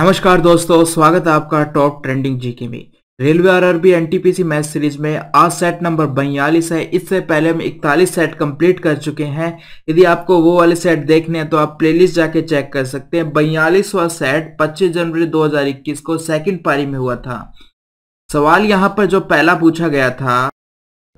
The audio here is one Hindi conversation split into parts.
नमस्कार दोस्तों स्वागत है आपका टॉप ट्रेंडिंग जीके में रेलवे और अरबी एन मैच सीरीज में आज सेट नंबर बयालीस है इससे पहले हम इकतालीस सेट कंप्लीट कर चुके हैं यदि आपको वो वाले सेट देखने हैं तो आप प्लेलिस्ट जाके चेक कर सकते हैं बयालीसवा सेट 25 जनवरी 2021 को सेकंड पारी में हुआ था सवाल यहाँ पर जो पहला पूछा गया था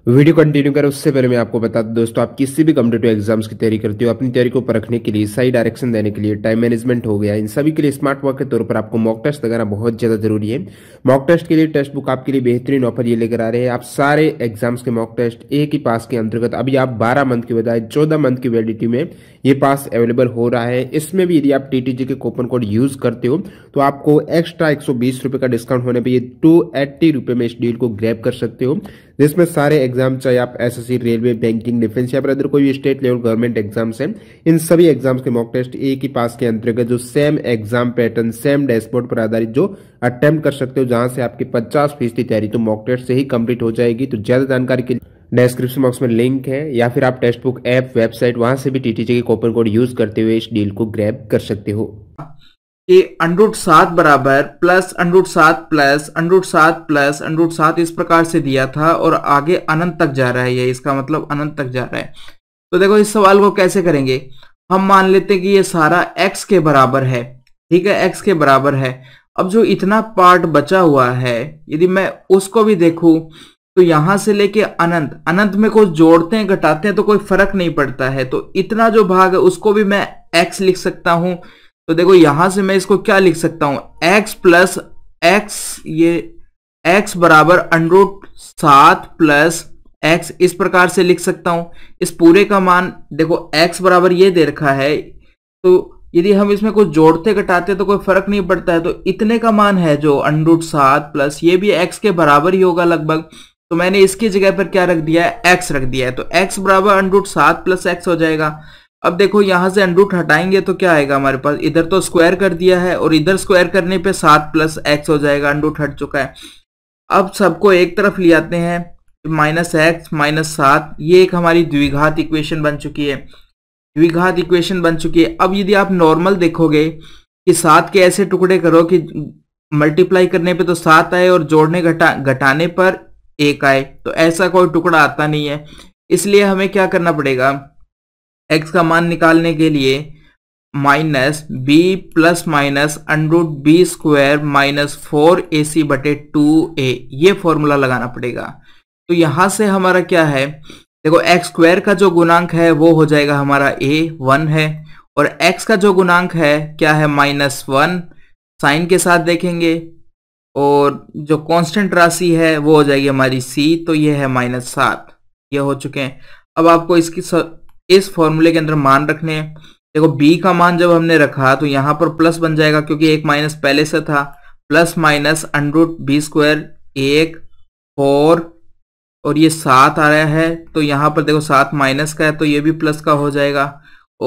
वीडियो कंटिन्यू करें उससे पहले मैं आपको बता दूं दोस्तों आप किसी भी कम्पिटेटिव एग्जाम्स की तैयारी करते हो अपनी तैयारी को परखने के लिए सही डायरेक्शन देने के लिए टाइम मैनेजमेंट हो गया इन सभी के लिए स्मार्ट वर्क के तौर पर आपको मॉक टेस्ट लगाना बहुत ज़्यादा जरूरी है मॉक टेस्ट के लिए टेस्ट बुक आपके लिए बेहतरीन ऑफर ये लेकर आ रहे हैं आप सारे एग्जाम्स के मॉक टेस्ट एक ही पास के अंतर्गत अभी आप बारह मंथ की बजाय चौदह मंथ की वैलिडिटी में ये पास अवेलेबल हो रहा है इसमें भी यदि आप टी के कूपन कोड यूज करते हो तो आपको एक्स्ट्रा एक सौ का डिस्काउंट होने पर टू एट्टी रुपए में इस डील को ग्रैप कर सकते हो जिसमें सारे एग्जाम चाहे आप एसएससी रेलवे बैंकिंग डिफेंस या फिर अदर कोई भी स्टेट लेवल गवर्नमेंट एग्जाम्स हैं इन सभी एग्जाम्स के मॉक टेस्ट एक ही पास के अंतर्गत जो same exam pattern same dashboard पर आधारित जो अटेम्प्ट कर सकते हो जहां से आपकी पचास फीसदी तैयारी तो मॉक टेस्ट से ही कंप्लीट हो जाएगी तो ज्यादा जानकारी के लिए डिस्क्रिप्शन बॉक्स में लिंक है या फिर आप टेक्स्ट बुक ऐप वेबसाइट वहां से भी टीटीजे के कोपन कोड यूज करते हुए इस डील को ग्रैब कर सकते हो कि अंडरूट सात बराबर प्लस अंडरूट सात प्लस अंडरूट सात प्लस अंडरूट सात इस प्रकार से दिया था और आगे अनंत तक जा रहा है ये इसका मतलब अनंत तक जा रहा है तो देखो इस सवाल को कैसे करेंगे हम मान लेते हैं कि ये सारा x के बराबर है ठीक है x के बराबर है अब जो इतना पार्ट बचा हुआ है यदि मैं उसको भी देखूं तो यहां से लेके अनंत अनंत में को जोड़ते हैं घटाते हैं तो कोई फर्क नहीं पड़ता है तो इतना जो भाग है उसको भी मैं एक्स लिख सकता हूं तो देखो यहां से मैं इसको क्या लिख सकता हूं एक्स प्लस एक्स ये एक्स बराबर अनरूट सात प्लस एक्स इस प्रकार से लिख सकता हूं इस पूरे का मान देखो एक्स बराबर ये दे रखा है तो यदि हम इसमें कुछ जोड़ते घटाते तो कोई फर्क नहीं पड़ता है तो इतने का मान है जो अनरूट सात प्लस ये भी एक्स के बराबर ही होगा लगभग तो मैंने इसकी जगह पर क्या रख दिया है x रख दिया है तो x बराबर अनरूट सात प्लस एक्स हो जाएगा अब देखो यहां से अनरूट हटाएंगे तो क्या आएगा हमारे पास इधर तो स्क्वायर कर दिया है और इधर स्क्वायर करने पे सात प्लस एक्स हो जाएगा अनरूट हट चुका है अब सबको एक तरफ ले आते हैं माइनस एक्स माइनस सात ये एक हमारी द्विघात इक्वेशन बन चुकी है द्विघात इक्वेशन बन चुकी है अब यदि आप नॉर्मल देखोगे कि सात के ऐसे टुकड़े करो कि मल्टीप्लाई करने पे तो सात आए और जोड़ने घटा घटाने पर एक आए तो ऐसा कोई टुकड़ा आता नहीं है इसलिए हमें क्या करना पड़ेगा x का मान निकालने के लिए minus B plus minus under root B square minus four A C बटे टू ए ये फॉर्मूला लगाना पड़ेगा तो यहाँ से हमारा क्या है देखो एक्स स्क्वायर का जो गुणांक है वो हो जाएगा हमारा ए वन है और एक्स का जो गुणांक है क्या है माइनस वन साइन के साथ देखेंगे और जो कांस्टेंट राशि है वो हो जाएगी हमारी सी तो ये है माइनस सात ये हो चुके हैं अब आपको इसकी इस फॉर्मूले के अंदर मान रखने हैं देखो b का मान जब हमने रखा तो यहाँ पर प्लस बन जाएगा क्योंकि एक माइनस पहले से था plus minus under root B square एक फोर और ये सात आ रहा है तो यहाँ पर देखो सात माइनस का है तो ये भी प्लस का हो जाएगा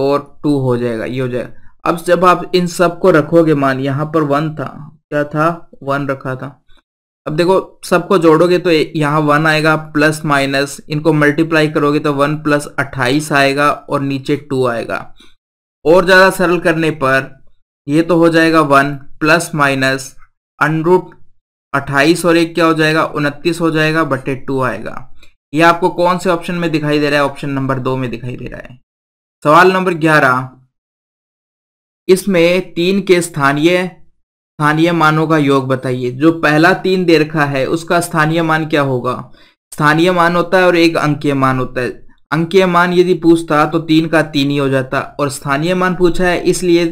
और टू हो जाएगा ये हो जाएगा अब जब आप इन सब को रखोगे मान यहाँ पर वन था क्या था वन रखा था अब देखो सबको जोड़ोगे तो यहाँ वन आएगा प्लस माइनस इनको मल्टीप्लाई करोगे तो वन प्लस अट्ठाईस आएगा और नीचे टू आएगा और ज़्यादा सरल करने पर ये तो हो जाएगा वन प्लस माइनस अनरूट अट्ठाईस और एक क्या हो जाएगा उनतीस हो जाएगा बटे टू आएगा ये आपको कौन से ऑप्शन में दिखाई दे रहा है ऑप्शन नंबर दो में दिखाई दे रहा है सवाल नंबर ग्यारह इसमें तीन के स्थानीय स्थानीय मानों का योग बताइए जो पहला तीन दे रखा है उसका स्थानीय मान क्या होगा स्थानीय मान होता है और एक अंकीय मान होता है अंकीय मान यदि पूछता तो तीन का तीन ही हो जाता और स्थानीय मान पूछा है इसलिए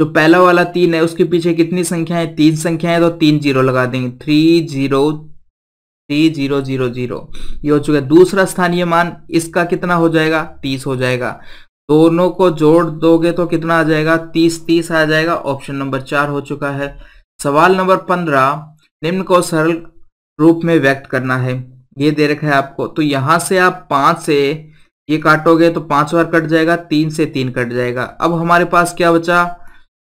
जो पहला वाला तीन है उसके पीछे कितनी संख्याएं तीन संख्याएं तो तीन जीरो लगा देंगे three zero three zero zero zero ये हो चुका है दूसरा स्थानीय मान इसका कितना हो जाएगा तीस हो जाएगा दोनों को जोड़ दोगे तो कितना आ जाएगा तीस तीस आ जाएगा ऑप्शन नंबर चार हो चुका है सवाल नंबर पंद्रह निम्न को सरल रूप में व्यक्त करना है ये दे रखा है आपको तो यहां से आप पांच से ये काटोगे तो पांच बार कट जाएगा तीन से तीन कट जाएगा अब हमारे पास क्या बचा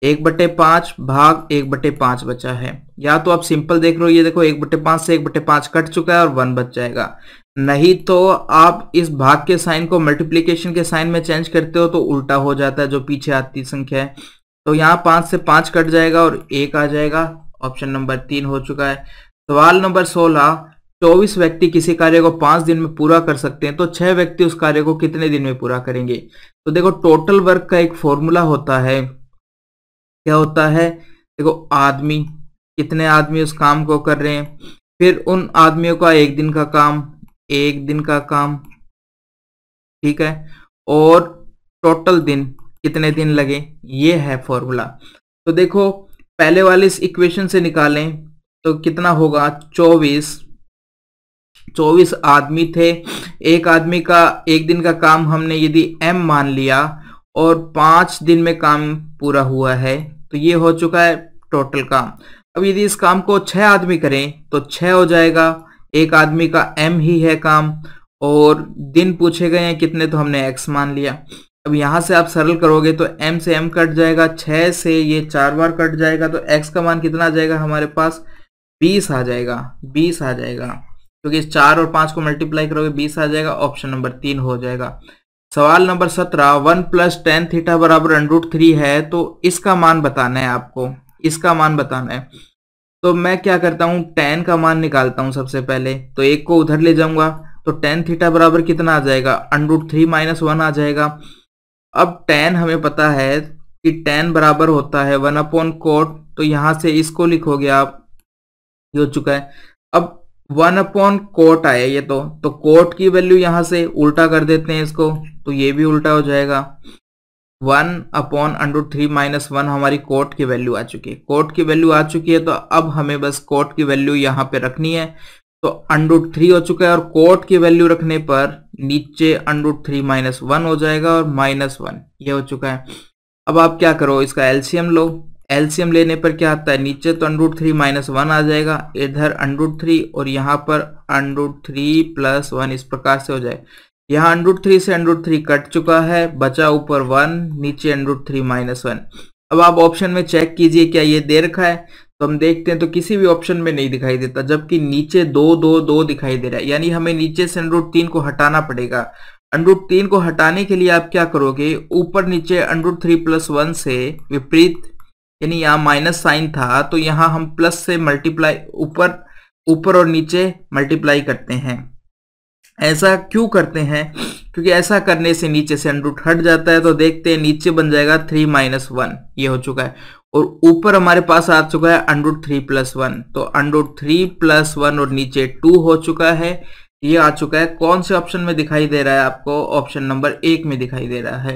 एक बटे पांच भाग एक बटे पांच बचा है या तो आप सिंपल देख लो ये देखो एक बटे पांच से एक बटे पांच कट चुका है और वन बच जाएगा नहीं तो आप इस भाग के साइन को मल्टीप्लीकेशन के साइन में चेंज करते हो तो उल्टा हो जाता है जो पीछे आती संख्या है तो यहाँ पांच से पांच कट जाएगा और एक आ जाएगा ऑप्शन नंबर तीन हो चुका है सवाल नंबर सोलह चौबीस व्यक्ति किसी कार्य को पांच दिन में पूरा कर सकते हैं तो छह व्यक्ति उस कार्य को कितने दिन में पूरा करेंगे तो देखो टोटल वर्क का एक फॉर्मूला होता है क्या होता है देखो आदमी कितने आदमी उस काम को कर रहे हैं फिर उन आदमियों का एक दिन का काम एक दिन का काम ठीक है और टोटल दिन कितने दिन लगे ये है फॉर्मूला तो देखो पहले वाले इस इक्वेशन से निकालें तो कितना होगा चौबीस चौबीस आदमी थे एक आदमी का एक दिन का काम हमने यदि एम मान लिया और पांच दिन में काम पूरा हुआ है तो ये हो चुका है टोटल काम अब यदि इस काम को छह आदमी करें तो छह हो जाएगा एक आदमी का एम ही है काम और दिन पूछे गए हैं कितने तो हमने एक्स मान लिया अब यहाँ से आप सरल करोगे तो एम से एम कट जाएगा छः से ये चार बार कट जाएगा तो एक्स का मान कितना आ जाएगा हमारे पास बीस आ जाएगा बीस आ जाएगा क्योंकि तो चार और पाँच को मल्टीप्लाई करोगे बीस आ जाएगा ऑप्शन नंबर तीन हो जाएगा सवाल नंबर सत्रह वन प्लस टेन थीटा बराबर अंडरूट थ्री है तो इसका मान बताना है आपको इसका मान बताना है तो मैं क्या करता हूँ टेन का मान निकालता हूँ सबसे पहले तो एक को उधर ले जाऊंगा तो टेन थीटा बराबर कितना आ जाएगा अंडरूट थ्री माइनस वन आ जाएगा अब टेन हमें पता है कि टेन बराबर होता है वन अपॉन कोट तो यहाँ से इसको लिखोगे आप ये हो चुका है अब वन अपॉन कोट आया ये तो तो कोट की वैल्यू यहाँ से उल्टा कर देते हैं इसको तो ये भी उल्टा हो जाएगा one upon under three minus one हमारी कोट की वैल्यू आ चुकी है कोर्ट की वैल्यू आ चुकी है तो अब हमें बस कोर्ट की वैल्यू यहाँ पे रखनी है तो अंडर थ्री हो चुका है और कोट की वैल्यू रखने पर नीचे अंडर थ्री माइनस वन हो जाएगा और माइनस वन ये हो चुका है अब आप क्या करो इसका एल्सियम लो एल्सियम लेने पर क्या आता है नीचे तो अंडर थ्री माइनस वन आ जाएगा इधर अंडर थ्री और यहाँ पर अंडर थ्री प्लस वन इस प्रकार से हो जाएगा यहाँ अंडरूट थ्री से अंडरूट थ्री कट चुका है बचा ऊपर वन नीचे अंडरूट थ्री माइनस वन अब आप ऑप्शन में चेक कीजिए क्या ये दे रखा है तो हम देखते हैं तो किसी भी ऑप्शन में नहीं दिखाई देता जबकि नीचे दो दो दो दिखाई दे रहा है यानी हमें नीचे से अंडरूट तीन को हटाना पड़ेगा अंडरूट तीन को हटाने के लिए आप क्या करोगे ऊपर नीचे अंडरूट थ्री प्लस वन से विपरीत यानी यहाँ माइनस साइन था तो यहाँ हम प्लस से मल्टीप्लाई ऊपर ऊपर और नीचे मल्टीप्लाई करते हैं ऐसा क्यों करते हैं क्योंकि ऐसा करने से नीचे से अंडरूट हट जाता है तो देखते हैं नीचे बन जाएगा थ्री माइनस वन ये हो चुका है और ऊपर हमारे पास आ चुका है अंडरूट थ्री प्लस वन तो अंडरूट थ्री प्लस वन और नीचे टू हो चुका है ये आ चुका है कौन से ऑप्शन में दिखाई दे रहा है आपको ऑप्शन नंबर एक में दिखाई दे रहा है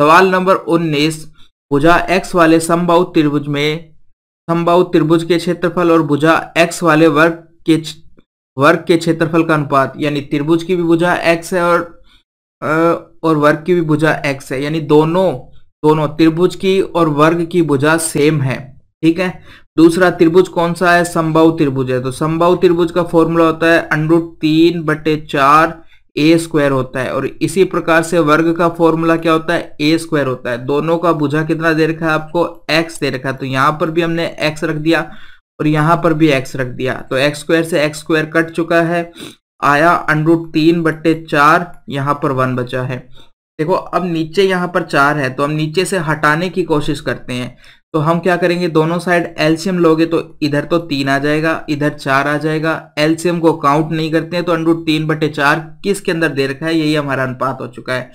सवाल नंबर उन्नीस भुजा एक्स वाले संभव त्रिभुज में संभव त्रिभुज के क्षेत्रफल और भुजा एक्स वाले वर्ग के वर्ग के क्षेत्रफल का अनुपात यानी त्रिभुज की भी भुजा एक्स है और और वर्ग की भी भुजा एक्स है यानी दोनों दोनों त्रिभुज की और वर्ग की भुजा सेम है ठीक है दूसरा त्रिभुज कौन सा है संभव त्रिभुज है तो संभव त्रिभुज का फॉर्मूला होता है अंडरूट तीन बटे चार ए स्क्वायर होता है और इसी प्रकार से वर्ग का फॉर्मूला क्या होता है ए स्क्वायर होता है दोनों का भुजा कितना दे रखा है आपको एक्स दे रखा है तो यहां पर भी हमने एक्स रख दिया और यहाँ पर भी एक्स रख दिया तो एक्स स्क्वायर से एक्स स्क्वायर कट चुका है आया अनरूट तीन बट्टे चार यहाँ पर वन बचा है देखो अब नीचे यहाँ पर चार है तो हम नीचे से हटाने की कोशिश करते हैं तो हम क्या करेंगे दोनों साइड एल्शियम लोगे तो इधर तो तीन आ जाएगा इधर चार आ जाएगा एल्शियम को काउंट नहीं करते हैं तो अनरूट तीन बटे चार किसके अंदर दे रखा है यही हमारा अनुपात हो चुका है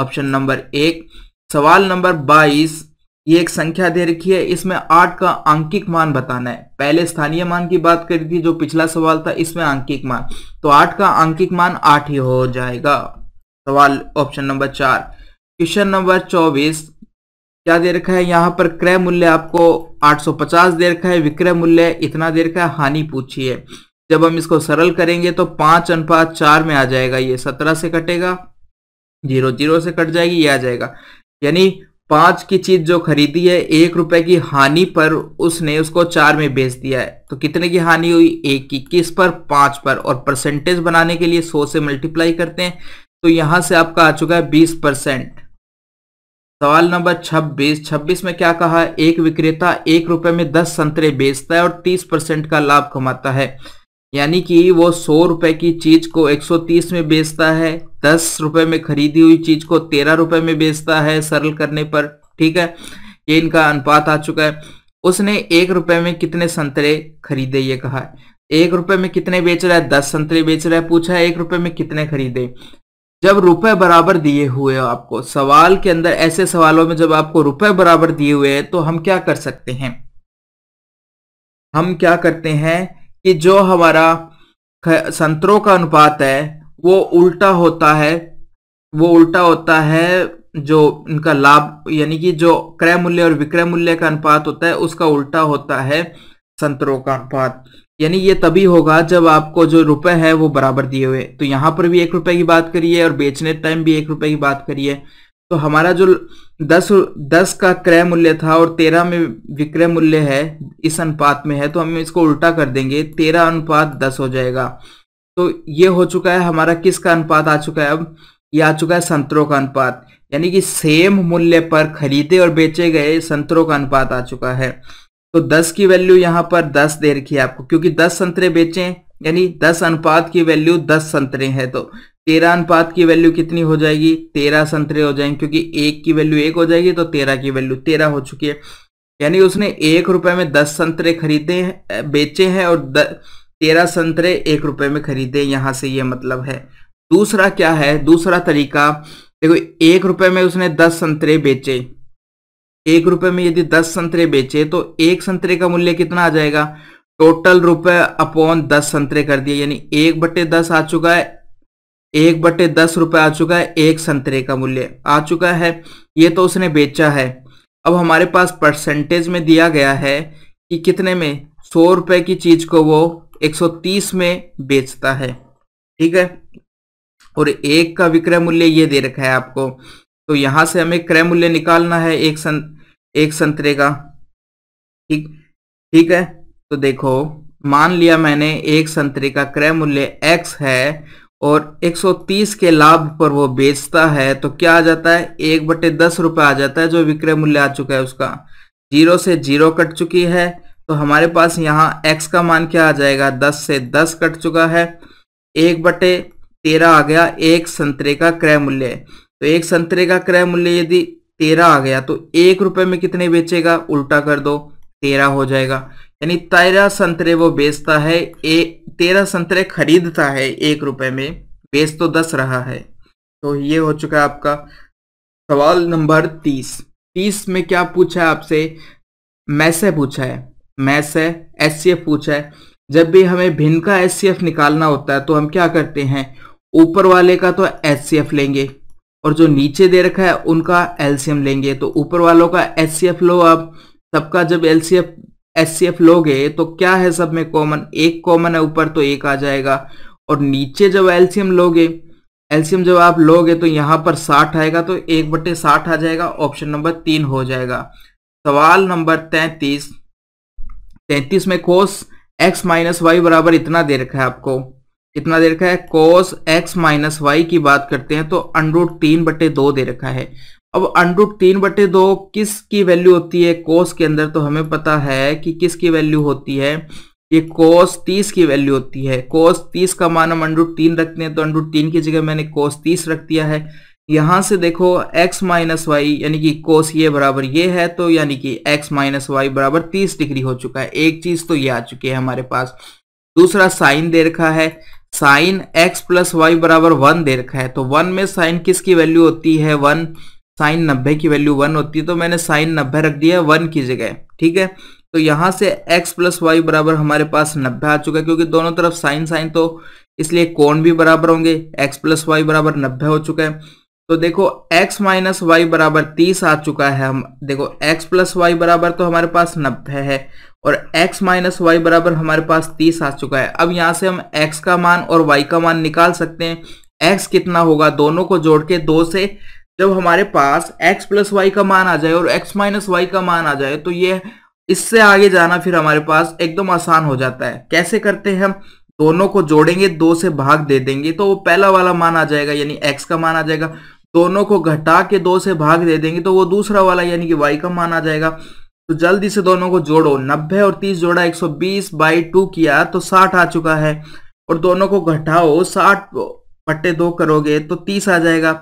ऑप्शन नंबर एक सवाल नंबर बाईस ये एक संख्या दे रखी है इसमें आठ का आंकिक मान बताना है पहले स्थानीय मान की बात करी थी जो पिछला सवाल था इसमें आंकिक मान तो आठ का आंकिक मान आठ ही हो जाएगा सवाल ऑप्शन नंबर चार क्वेश्चन नंबर चौबीस क्या दे रखा है यहाँ पर क्रय मूल्य आपको 850 दे रखा है विक्रय मूल्य इतना दे रखा है हानि पूछी है जब हम इसको सरल करेंगे तो पांच अनुपात चार में आ जाएगा ये सत्रह से कटेगा जीरो जीरो से कट जाएगी ये आ जाएगा यानी पांच की चीज जो खरीदी है एक रुपए की हानि पर उसने उसको चार में बेच दिया है तो कितने की हानि हुई एक की किस पर पांच पर और परसेंटेज बनाने के लिए सौ से मल्टीप्लाई करते हैं तो यहां से आपका आ चुका है बीस परसेंट सवाल नंबर 26 26 में क्या कहा एक विक्रेता एक रुपए में 10 संतरे बेचता है और 30 परसेंट का लाभ कमाता है यानी कि वो सौ रुपए की चीज को 130 में बेचता है दस रुपए में खरीदी हुई चीज को तेरह रुपए में बेचता है सरल करने पर ठीक है ये इनका अनुपात आ चुका है उसने एक रुपए में कितने संतरे खरीदे ये कहा है एक रुपए में कितने बेच रहा है दस संतरे बेच रहा है पूछा है एक रुपए में कितने खरीदे जब रुपए बराबर दिए हुए आपको सवाल के अंदर ऐसे सवालों में जब आपको रुपए बराबर दिए हुए हैं तो हम क्या कर सकते हैं हम क्या करते हैं कि जो हमारा संतरों का अनुपात है वो उल्टा होता है वो उल्टा होता है जो इनका लाभ यानी कि जो क्रय मूल्य और विक्रय मूल्य का अनुपात होता है उसका उल्टा होता है संतरों का अनुपात यानी ये तभी होगा जब आपको जो रुपए है वो बराबर दिए हुए तो यहां पर भी एक रुपए की बात करिए और बेचने टाइम भी एक रुपए की बात करिए तो हमारा जो दस दस का क्रय मूल्य था और तेरह में विक्रय मूल्य है इस अनुपात में है तो हम इसको उल्टा कर देंगे तेरह अनुपात दस हो जाएगा तो ये हो चुका है हमारा किसका अनुपात आ चुका है अब ये आ चुका है संतरों का अनुपात यानी कि सेम मूल्य पर खरीदे और बेचे गए संतरों का अनुपात आ चुका है तो 10 की वैल्यू यहाँ पर 10 दे रखी है आपको क्योंकि 10 संतरे बेचे यानी 10 अनुपात की वैल्यू 10 संतरे है तो तेरह अनुपात की वैल्यू कितनी हो जाएगी तेरह संतरे हो जाएंगे क्योंकि एक की वैल्यू एक हो जाएगी तो तेरह की वैल्यू तेरह हो चुकी है यानी उसने एक रुपए में दस संतरे खरीदे बेचे हैं और तेरह संतरे एक रुपए में खरीदे यहां से ये मतलब है दूसरा क्या है दूसरा तरीका देखो एक रुपए में उसने दस संतरे बेचे एक रुपए में यदि दस संतरे बेचे तो एक संतरे का मूल्य कितना आ जाएगा टोटल रुपए अपॉन दस संतरे कर दिए यानी एक बटे दस आ चुका है एक बटे दस रुपये आ चुका है एक संतरे का मूल्य आ चुका है ये तो उसने बेचा है अब हमारे पास परसेंटेज में दिया गया है कि कितने में सौ रुपये की चीज़ को वो 130 में बेचता है ठीक है और एक का विक्रय मूल्य ये दे रखा है आपको तो यहां से हमें क्रय मूल्य निकालना है एक सं एक संतरे का ठीक ठीक है तो देखो मान लिया मैंने एक संतरे का क्रय मूल्य एक्स है और 130 के लाभ पर वो बेचता है तो क्या आ जाता है एक बटे दस रुपये आ जाता है जो विक्रय मूल्य आ चुका है उसका जीरो से जीरो कट चुकी है तो हमारे पास यहाँ x का मान क्या आ जाएगा दस से दस कट चुका है एक बटे तेरह आ गया एक संतरे का क्रय मूल्य तो एक संतरे का क्रय मूल्य यदि तेरह आ गया तो एक रुपये में कितने बेचेगा उल्टा कर दो तेरह हो जाएगा यानी तेरह संतरे वो बेचता है एक तेरह संतरे खरीदता है एक रुपए में बेच तो दस रहा है तो ये हो चुका है आपका सवाल नंबर तीस तीस में क्या पूछा है आपसे मैसे पूछा है एस सी एस पूछा है जब भी हमें भिन्न का एस निकालना होता है तो हम क्या करते हैं ऊपर वाले का तो एस लेंगे और जो नीचे दे रखा है उनका एलसीएम लेंगे तो ऊपर वालों का एफ लो आप सबका जब एलसीएफ एस लोगे तो क्या है सब में कॉमन एक कॉमन है ऊपर तो एक आ जाएगा और नीचे जब एल्शियम लोगे एलसीएम जब आप लोगे तो यहाँ पर साठ आएगा तो एक बटे साठ आ जाएगा ऑप्शन नंबर तीन हो जाएगा सवाल नंबर तैतीस तैतीस में कोस एक्स माइनस वाई बराबर इतना दे रखा है आपको इतना दे रखा है कोस एक्स माइनस वाई की बात करते हैं तो अनरूट तीन बटे दो दे रखा है अब अंडू तीन बटे दो किस की वैल्यू होती है कोस के अंदर तो हमें पता है कि किसकी वैल्यू होती है ये कोस तीस की वैल्यू होती है कोस तीस का मान हम अंडू तीन रखते हैं तो अंडू तीन की जगह मैंने कोस तीस रख दिया है यहां से देखो x माइनस वाई यानी कि कोस ये बराबर ये है तो यानी कि x माइनस वाई बराबर तीस डिग्री हो चुका है एक चीज तो ये आ चुकी है हमारे पास दूसरा साइन दे रखा है साइन एक्स प्लस वाई बराबर वन दे रखा है तो वन में साइन किसकी वैल्यू होती है वन साइन नब्बे की वैल्यू वन होती है तो मैंने साइन नब्बे रख दिया वन की जगह ठीक है तो यहाँ से एक्स प्लस वाई बराबर हमारे पास नब्बे आ चुका है क्योंकि दोनों तरफ साइन साइन तो इसलिए कोण भी बराबर होंगे एक्स प्लस वाई बराबर नब्बे हो चुका है तो देखो एक्स माइनस वाई बराबर तीस आ चुका है हम देखो एक्स प्लस वाई बराबर तो हमारे पास नब्बे है और x माइनस वाई बराबर हमारे पास तीस आ चुका है अब यहाँ से हम x का मान और y का मान निकाल सकते हैं x कितना होगा दोनों को जोड़ के दो से जब हमारे पास x प्लस वाई का मान आ जाए और x माइनस वाई का मान आ जाए तो ये इससे आगे जाना फिर हमारे पास एकदम आसान हो जाता है कैसे करते हैं हम दोनों को जोड़ेंगे दो से भाग दे देंगे तो वो पहला वाला मान आ जाएगा यानी x का मान आ जाएगा दोनों को घटा के दो से भाग दे देंगे तो वो दूसरा वाला यानी कि वाई का मान आ जाएगा तो जल्दी से दोनों को जोड़ो नब्बे और तीस जोड़ा एक सौ बीस बाई टू किया तो साठ आ चुका है और दोनों को घटाओ साठ पट्टे दो करोगे तो तीस आ जाएगा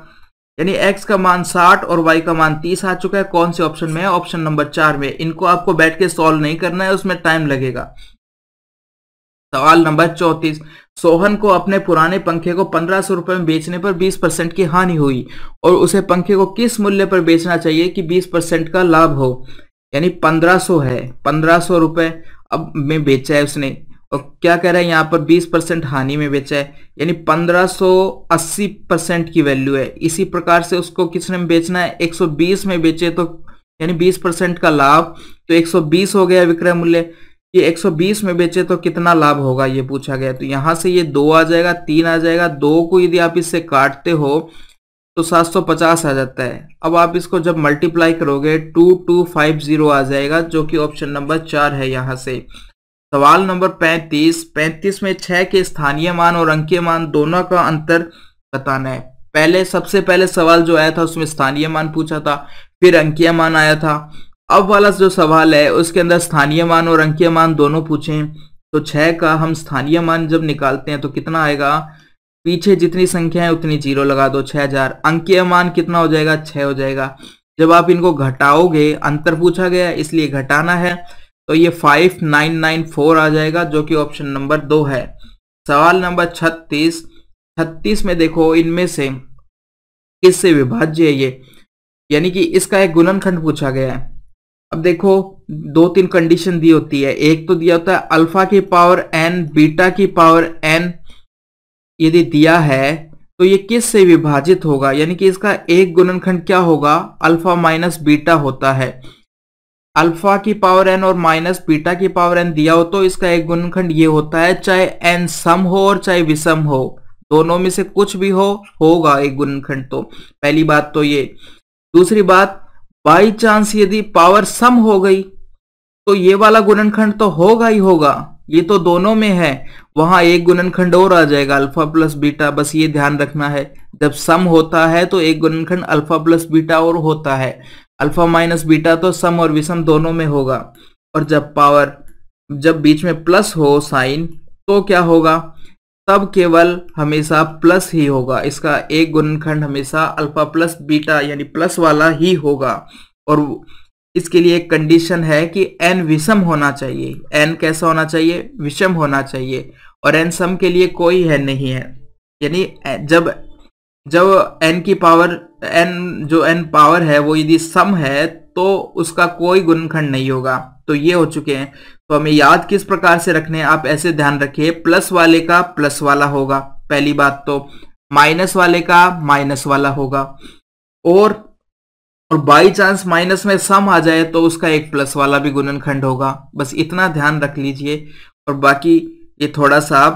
यानी x का मान 60 और y का मान 30 आ चुका है कौन से ऑप्शन में है ऑप्शन नंबर चार में इनको आपको बैठ के सॉल्व नहीं करना है उसमें टाइम लगेगा सवाल नंबर चौतीस सोहन को अपने पुराने पंखे को पंद्रह सौ रुपए में बेचने पर बीस परसेंट की हानि हुई और उसे पंखे को किस मूल्य पर बेचना चाहिए कि बीस परसेंट का लाभ हो यानी पंद्रह सौ है पंद्रह सौ रुपए अब में बेचा है उसने और क्या कह रहा है यहाँ पर 20 परसेंट हानि में बेचा है यानी 1580 परसेंट की वैल्यू है इसी प्रकार से उसको किसने में बेचना है 120 में बेचे तो यानी 20 परसेंट का लाभ तो 120 हो गया विक्रय मूल्य ये 120 में बेचे तो कितना लाभ होगा ये पूछा गया तो यहाँ से ये दो आ जाएगा तीन आ जाएगा दो को यदि आप इससे काटते हो तो 750 आ जाता है अब आप इसको जब मल्टीप्लाई करोगे 2250 आ जाएगा जो कि ऑप्शन नंबर चार है यहाँ से सवाल नंबर 35 35 में छह के स्थानीय मान और अंकीय मान दोनों का अंतर बताना है पहले सबसे पहले सवाल जो आया था उसमें स्थानीय मान पूछा था फिर अंकीय मान आया था अब वाला जो सवाल है उसके अंदर स्थानीय मान और अंकीय मान दोनों पूछे तो छह का हम स्थानीय मान जब निकालते हैं तो कितना आएगा पीछे जितनी संख्या है उतनी जीरो लगा दो छह हजार अंकीय मान कितना हो जाएगा छह हो जाएगा जब आप इनको घटाओगे अंतर पूछा गया इसलिए घटाना है तो ये फाइव नाइन नाइन फोर आ जाएगा जो कि ऑप्शन नंबर दो है सवाल नंबर छत्तीस छत्तीस में देखो इनमें से किस से विभाज्य है ये यानी कि इसका एक खंड पूछा गया है अब देखो दो तीन कंडीशन दी होती है एक तो दिया होता है अल्फा की पावर एन बीटा की पावर एन यदि दिया है तो ये किस से विभाजित होगा यानी कि इसका एक गुणनखंड क्या होगा अल्फा माइनस बीटा होता है अल्फा की पावर एन और माइनस बीटा की पावर एन दिया हो तो इसका एक गुणखंड ये होता है चाहे एन सम हो और चाहे विषम हो दोनों में से कुछ भी हो होगा एक गुणखंड तो पहली बात तो ये दूसरी बात बाई चांस यदि पावर सम हो गई तो ये वाला गुणनखंड तो होगा ही होगा ये तो दोनों में है वहां एक गुणनखंड और आ जाएगा अल्फा प्लस बीटा बस ये ध्यान रखना है जब सम होता है तो एक गुणनखंड अल्फा प्लस बीटा और होता है अल्फा माइनस बीटा तो सम और विषम दोनों में होगा और जब पावर जब बीच में प्लस हो साइन तो क्या होगा तब केवल हमेशा प्लस ही होगा इसका एक गुणनखंड हमेशा अल्फा प्लस बीटा यानी प्लस वाला ही होगा और इसके लिए एक कंडीशन है कि एन विषम होना चाहिए एन कैसा होना चाहिए विषम होना चाहिए और एन सम के लिए कोई है नहीं है यानी जब जब एन की पावर एन जो एन पावर है वो यदि सम है तो उसका कोई गुणखंड नहीं होगा तो ये हो चुके हैं तो हमें याद किस प्रकार से रखने आप ऐसे ध्यान रखिए प्लस वाले का प्लस वाला होगा पहली बात तो माइनस वाले का माइनस वाला होगा और और बाई चांस माइनस में सम आ जाए तो उसका एक प्लस वाला भी गुणनखंड होगा बस इतना ध्यान रख लीजिए और बाकी ये थोड़ा सा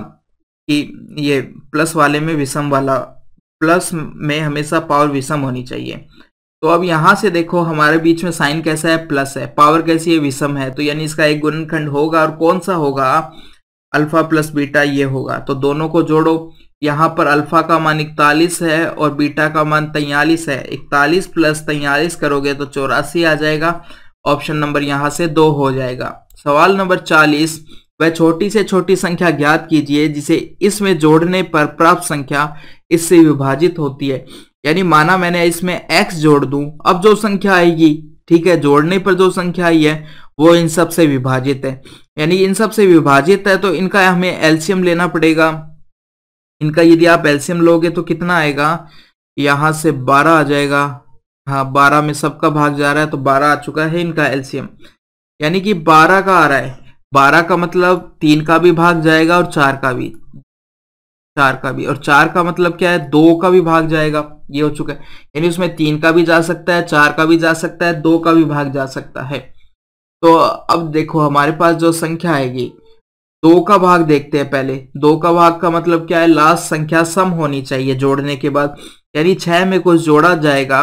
कि ये प्लस वाले में विषम वाला प्लस में हमेशा पावर विषम होनी चाहिए तो अब यहाँ से देखो हमारे बीच में साइन कैसा है प्लस है पावर कैसी है विषम है तो यानी इसका एक गुणनखंड होगा और कौन सा होगा अल्फा प्लस बीटा ये होगा तो दोनों को जोड़ो यहाँ पर अल्फा का मान इकतालीस है और बीटा का मान तैयलीस है इकतालीस प्लस तैयलीस करोगे तो चौरासी आ जाएगा ऑप्शन नंबर यहाँ से दो हो जाएगा सवाल नंबर चालीस वह छोटी से छोटी संख्या ज्ञात कीजिए जिसे इसमें जोड़ने पर प्राप्त संख्या इससे विभाजित होती है यानी माना मैंने इसमें एक्स जोड़ दूं अब जो संख्या आएगी ठीक है जोड़ने पर जो संख्या आई है वो इन सब से विभाजित है यानी इन सब से विभाजित है तो इनका हमें एल्शियम लेना पड़ेगा इनका यदि आप एल्शियम लोगे तो कितना आएगा यहां से बारह आ जाएगा हाँ बारह में सबका भाग जा रहा है तो बारह आ चुका है इनका एल्शियम यानी कि बारह का आ रहा है बारह का मतलब तीन का भी भाग जाएगा और चार का भी चार का भी और चार का मतलब क्या है दो का भी भाग जाएगा ये हो चुका है यानी उसमें तीन का भी जा सकता है चार का भी जा सकता है दो का भी भाग जा सकता है तो अब देखो हमारे पास जो संख्या आएगी दो का भाग देखते हैं पहले दो का भाग का मतलब क्या है लास्ट संख्या सम होनी चाहिए जोड़ने के बाद यानी छह में कुछ जोड़ा जाएगा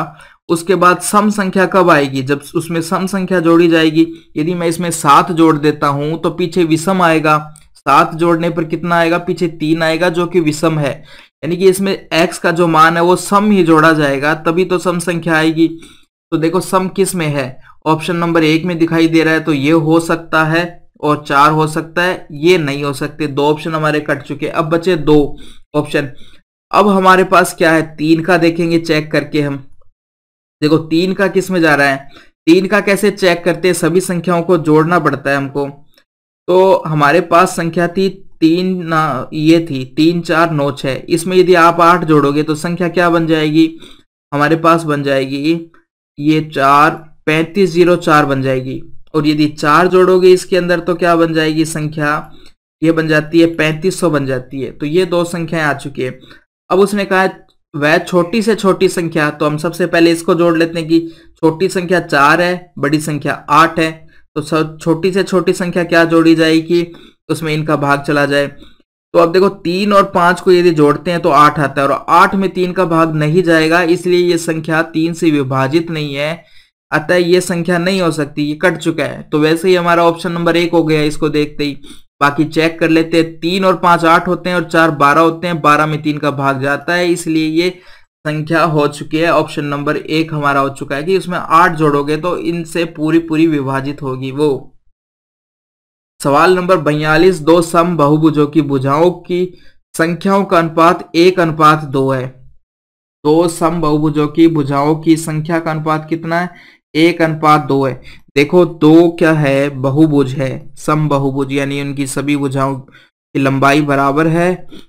उसके बाद सम संख्या कब आएगी जब उसमें सम संख्या जोड़ी जाएगी यदि मैं इसमें सात जोड़ देता हूं तो पीछे विषम आएगा सात जोड़ने पर कितना आएगा पीछे तीन आएगा जो कि विषम है यानी कि इसमें एक्स का जो मान है वो सम ही जोड़ा जाएगा तभी तो सम संख्या आएगी तो देखो सम किस में है ऑप्शन नंबर एक में दिखाई दे रहा है तो ये हो सकता है और चार हो सकता है ये नहीं हो सकते दो ऑप्शन हमारे कट चुके अब बचे दो ऑप्शन अब हमारे पास क्या है तीन का देखेंगे चेक करके हम देखो तीन का किस में जा रहा है तीन का कैसे चेक करते हैं सभी संख्याओं को जोड़ना पड़ता है हमको तो हमारे पास संख्या थी तीन ना ये थी तीन चार नौ छ इसमें यदि आप आठ जोड़ोगे तो संख्या क्या बन जाएगी हमारे पास बन जाएगी ये चार पैंतीस जीरो चार बन जाएगी और यदि चार जोड़ोगे इसके अंदर तो क्या बन जाएगी संख्या ये बन जाती है पैंतीस सौ बन जाती है तो ये दो संख्याएं आ चुकी है अब उसने कहा वह छोटी से छोटी संख्या तो हम सबसे पहले इसको जोड़ लेते हैं कि छोटी संख्या चार है बड़ी संख्या आठ है तो छोटी से छोटी संख्या क्या जोड़ी जाएगी उसमें इनका भाग चला जाए तो अब देखो तीन और पांच को यदि जोड़ते हैं तो आठ आता है और आठ में तीन का भाग नहीं जाएगा इसलिए ये संख्या तीन से विभाजित नहीं है अतः ये संख्या नहीं हो सकती ये कट चुका है तो वैसे ही हमारा ऑप्शन नंबर एक हो गया इसको देखते ही बाकी चेक कर लेते हैं तीन और पांच आठ होते हैं और चार बारह होते हैं बारह में तीन का भाग जाता है इसलिए ये संख्या हो चुकी है ऑप्शन नंबर एक हमारा हो चुका है कि उसमें आठ जोड़ोगे तो इनसे पूरी पूरी विभाजित होगी वो सवाल नंबर बयालीस दो सम बहुभुजों की भुजाओं की संख्याओं का अनुपात एक अनुपात दो है दो सम बहुभुजों की भुजाओं की संख्या का अनुपात कितना है एक अनुपात दो है देखो दो क्या है बहुभुज है सम बहुभुज यानी उनकी सभी भुजाओं कि लंबाई बराबर है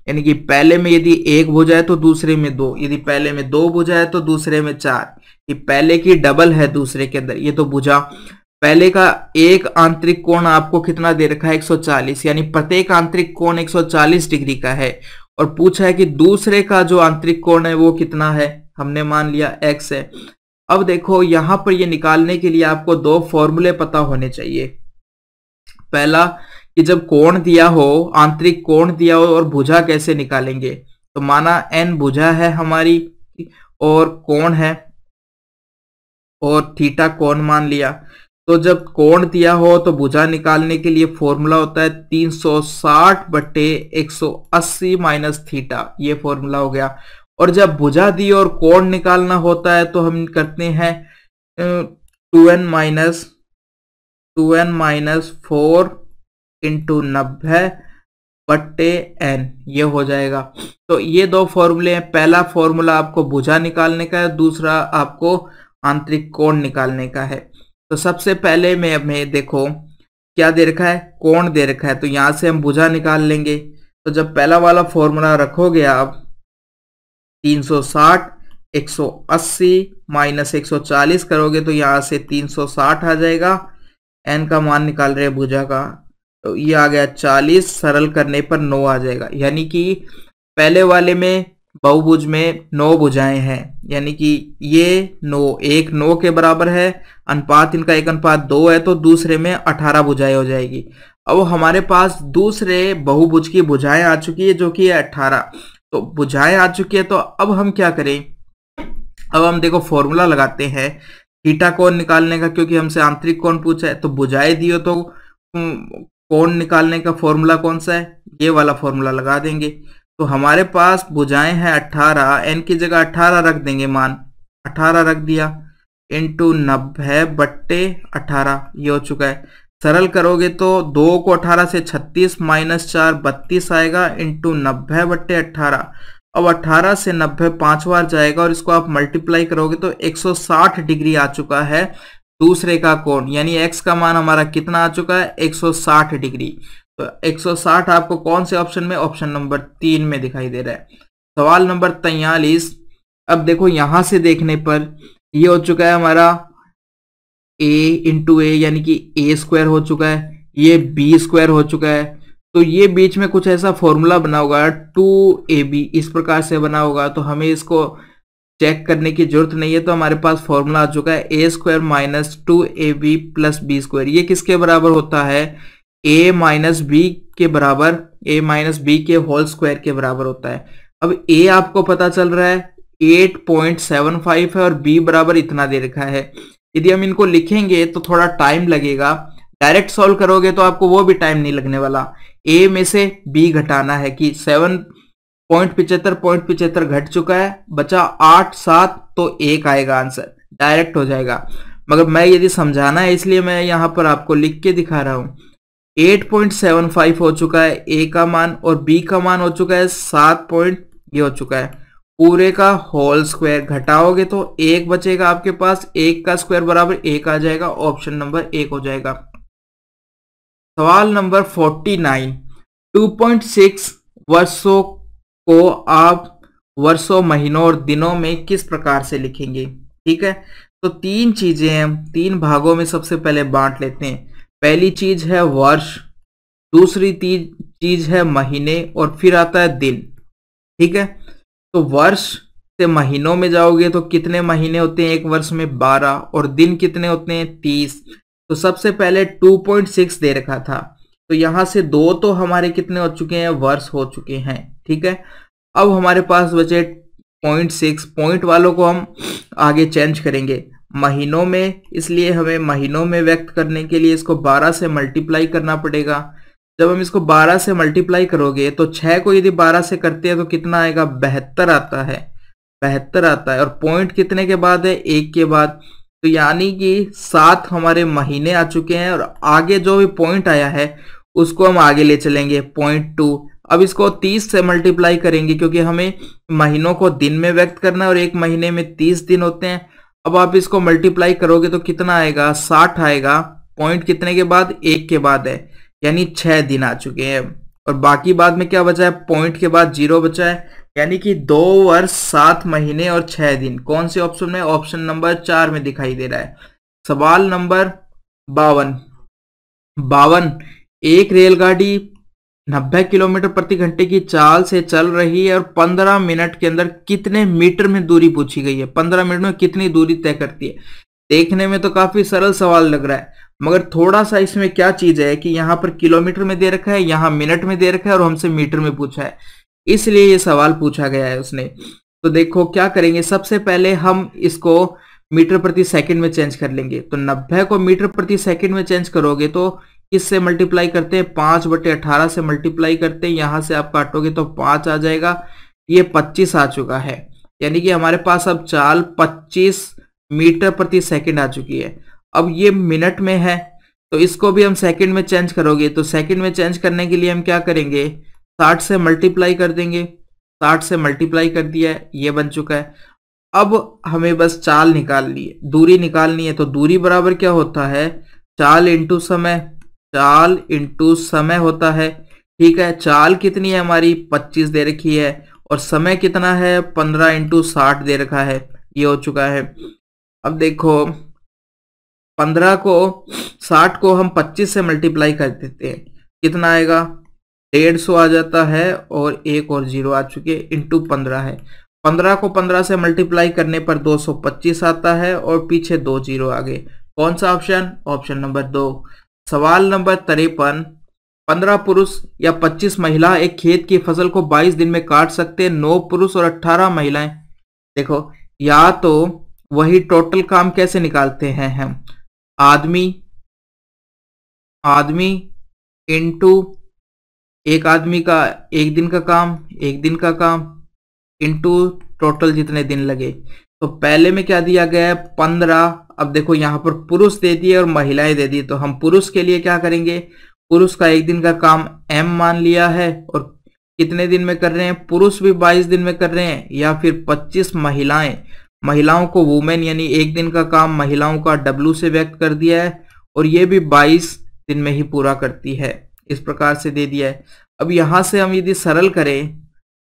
यानी कि पहले में यदि एक भुजा है तो दूसरे में दो यदि पहले में दो भुजा है तो दूसरे में चार ये पहले की डबल है दूसरे के अंदर ये तो भुजा पहले का एक आंतरिक कोण आपको कितना दे रखा है 140 यानी प्रत्येक आंतरिक कोण 140 डिग्री का है और पूछा है कि दूसरे का जो आंतरिक कोण है वो कितना है हमने मान लिया एक्स है अब देखो यहां पर ये निकालने के लिए आपको दो फॉर्मूले पता होने चाहिए पहला कि जब कोण दिया हो आंतरिक कोण दिया हो और भुजा कैसे निकालेंगे तो माना एन भुजा है हमारी और कोण है और थीटा कोण मान लिया तो जब कोण दिया हो तो भुजा निकालने के लिए फॉर्मूला होता है 360 बटे 180 माइनस थीटा ये फॉर्मूला हो गया और जब भुजा दी और कोण निकालना होता है तो हम करते हैं two N minus two N minus four into नब्बे बट्टे एन ये हो जाएगा तो ये दो फॉर्मूले हैं पहला फॉर्मूला आपको भुजा निकालने का है दूसरा आपको आंतरिक कोण निकालने का है तो सबसे पहले मैं मैं देखो क्या दे रखा है कोण दे रखा है तो यहाँ से हम भुजा निकाल लेंगे तो जब पहला वाला फॉर्मूला रखोगे आप 360 180 माइनस 140 करोगे तो यहाँ से 360 आ जाएगा एन का मान निकाल रहे हैं भुजा का तो ये आ गया चालीस सरल करने पर नौ आ जाएगा यानी कि पहले वाले में बहुभुज में नौ भुजाएं हैं यानी कि ये नौ एक नौ के बराबर है अनुपात इनका एक अनुपात दो है तो दूसरे में अठारह भुजाएं हो जाएगी अब हमारे पास दूसरे बहुभुज की भुजाएं आ चुकी है जो कि है अठारह तो भुजाएं आ चुकी है तो अब हम क्या करें अब हम देखो फॉर्मूला लगाते हैं थीटा कौन निकालने का क्योंकि हमसे आंतरिक कौन पूछा है तो भुजाएं दियो तो कोण निकालने का फॉर्मूला कौन सा है ये वाला फॉर्मूला लगा देंगे तो हमारे पास भुजाएं हैं अठारह एन की जगह अठारह रख देंगे मान अठारह रख दिया इंटू नब्बे बट्टे अठारह ये हो चुका है सरल करोगे तो दो को अठारह से छत्तीस माइनस चार बत्तीस आएगा इंटू नब्बे बट्टे अट्ठारह अब अठारह से नब्बे पांच बार जाएगा और इसको आप मल्टीप्लाई करोगे तो साठ डिग्री आ चुका है दूसरे का कोण यानी एक्स का मान हमारा कितना आ चुका है 160 डिग्री तो 160 आपको कौन से ऑप्शन में ऑप्शन नंबर तीन में दिखाई दे रहा है सवाल नंबर तैयलीस अब देखो यहां से देखने पर ये हो चुका है हमारा a इंटू ए यानी कि ए स्क्वायर हो चुका है ये बी स्क्वायर हो चुका है तो ये बीच में कुछ ऐसा फॉर्मूला बना होगा टू ए बी इस प्रकार से बना होगा तो हमें इसको चेक करने की जरूरत नहीं है तो हमारे पास फॉर्मूला आ चुका है ए square minus two A B plus B square ये किसके बराबर होता है ए माइनस बी के बराबर ए माइनस बी के होल स्क्वायर के बराबर होता है अब ए आपको पता चल रहा है एट पॉइंट सेवन फाइव है और बी बराबर इतना दे रखा है यदि हम इनको लिखेंगे तो थोड़ा टाइम लगेगा डायरेक्ट सॉल्व करोगे तो आपको वो भी टाइम नहीं लगने वाला ए में से बी घटाना है कि सेवन पॉइंट पिछहत्तर पॉइंट पिछहत्तर घट चुका है बचा आठ सात तो एक आएगा आंसर डायरेक्ट हो जाएगा मगर मैं यदि समझाना है इसलिए मैं यहां पर आपको लिख के दिखा रहा हूं 8.75 हो चुका है ए का मान और बी का मान हो चुका है सात पॉइंट ये हो चुका है पूरे का होल स्क्वायर घटाओगे तो एक बचेगा आपके पास एक का स्क्वायर बराबर एक आ जाएगा ऑप्शन नंबर एक हो जाएगा सवाल नंबर 49 2.6 वर्षों को आप वर्षों महीनों और दिनों में किस प्रकार से लिखेंगे ठीक है तो तीन चीजें हम तीन भागों में सबसे पहले बांट लेते हैं पहली चीज है वर्ष दूसरी चीज है महीने और फिर आता है दिन ठीक है तो वर्ष से महीनों में जाओगे तो कितने महीने होते हैं एक वर्ष में बारह और दिन कितने होते हैं तीस तो सबसे पहले टू पॉइंट सिक्स दे रखा था तो यहां से दो तो हमारे कितने हो चुके हैं वर्ष हो चुके हैं ठीक है अब हमारे पास बचे पॉइंट सिक्स पॉइंट वालों को हम आगे चेंज करेंगे महीनों में इसलिए हमें महीनों में व्यक्त करने के लिए इसको 12 से मल्टीप्लाई करना पड़ेगा जब हम इसको 12 से मल्टीप्लाई करोगे तो 6 को यदि 12 से करते हैं तो कितना आएगा बेहतर आता है बेहतर आता है और पॉइंट कितने के बाद है एक के बाद तो यानी कि सात हमारे महीने आ चुके हैं और आगे जो भी पॉइंट आया है उसको हम आगे ले चलेंगे पॉइंट टू अब इसको 30 से मल्टीप्लाई करेंगे क्योंकि हमें महीनों को दिन में व्यक्त करना है और एक महीने में 30 दिन होते हैं अब आप इसको मल्टीप्लाई करोगे तो कितना आएगा 60 आएगा पॉइंट कितने के बाद एक के बाद है यानी छह दिन आ चुके हैं और बाकी बाद में क्या बचा है पॉइंट के बाद जीरो बचा है यानी कि दो वर्ष सात महीने और छह दिन कौन से ऑप्शन में ऑप्शन नंबर चार में दिखाई दे रहा है सवाल नंबर बावन बावन एक रेलगाड़ी नब्बे किलोमीटर प्रति घंटे की चाल से चल रही है और पंद्रह मिनट के अंदर कितने मीटर में दूरी पूछी गई है पंद्रह मिनट में कितनी दूरी तय करती है देखने में तो काफी सरल सवाल लग रहा है मगर थोड़ा सा इसमें क्या चीज है कि यहाँ पर किलोमीटर में दे रखा है यहाँ मिनट में दे रखा है और हमसे मीटर में पूछा है इसलिए ये सवाल पूछा गया है उसने तो देखो क्या करेंगे सबसे पहले हम इसको मीटर प्रति सेकंड में चेंज कर लेंगे तो नब्बे को मीटर प्रति सेकंड में चेंज करोगे तो किससे मल्टीप्लाई करते हैं पांच बटे अठारह से मल्टीप्लाई करते हैं यहां से आप काटोगे तो पांच आ जाएगा ये पच्चीस आ चुका है यानी कि हमारे पास अब चाल पच्चीस मीटर प्रति सेकंड आ चुकी है अब ये मिनट में है तो इसको भी हम सेकंड में चेंज करोगे तो सेकंड में चेंज करने के लिए हम क्या करेंगे साठ से मल्टीप्लाई कर देंगे साठ से मल्टीप्लाई कर दिया है ये बन चुका है अब हमें बस चाल निकालनी है दूरी निकालनी है तो दूरी बराबर क्या होता है चाल इंटू समय चाल इंटू समय होता है ठीक है चाल कितनी है हमारी पच्चीस दे रखी है और समय कितना है पंद्रह इंटू साठ दे रखा है ये हो चुका है अब देखो पंद्रह को साठ को हम पच्चीस से मल्टीप्लाई कर देते हैं कितना आएगा डेढ़ सौ आ जाता है और एक और जीरो आ चुके इंटू पंद्रह है पंद्रह को पंद्रह से मल्टीप्लाई करने पर दो सौ पच्चीस आता है और पीछे दो जीरो आ गए कौन सा ऑप्शन ऑप्शन नंबर दो सवाल नंबर तिरपन पंद्रह पुरुष या पच्चीस महिला एक खेत की फसल को बाईस दिन में काट सकते हैं नौ पुरुष और अट्ठारह महिलाएं देखो या तो वही टोटल काम कैसे निकालते हैं हम आदमी आदमी इंटू एक आदमी का एक दिन का काम एक दिन का काम इंटू टोटल जितने दिन लगे तो पहले में क्या दिया गया है पंद्रह अब देखो यहाँ पर पुरुष दे दिए और महिलाएं दे दी तो हम पुरुष के लिए क्या करेंगे पुरुष का एक दिन का काम एम मान लिया है और कितने दिन में कर रहे हैं पुरुष भी बाईस दिन में कर रहे हैं या फिर पच्चीस महिलाएं महिलाओं को वुमेन यानी एक दिन का काम महिलाओं का डब्लू से व्यक्त कर दिया है और ये भी बाईस दिन में ही पूरा करती है इस प्रकार से दे दिया है अब यहां से हम यदि सरल करें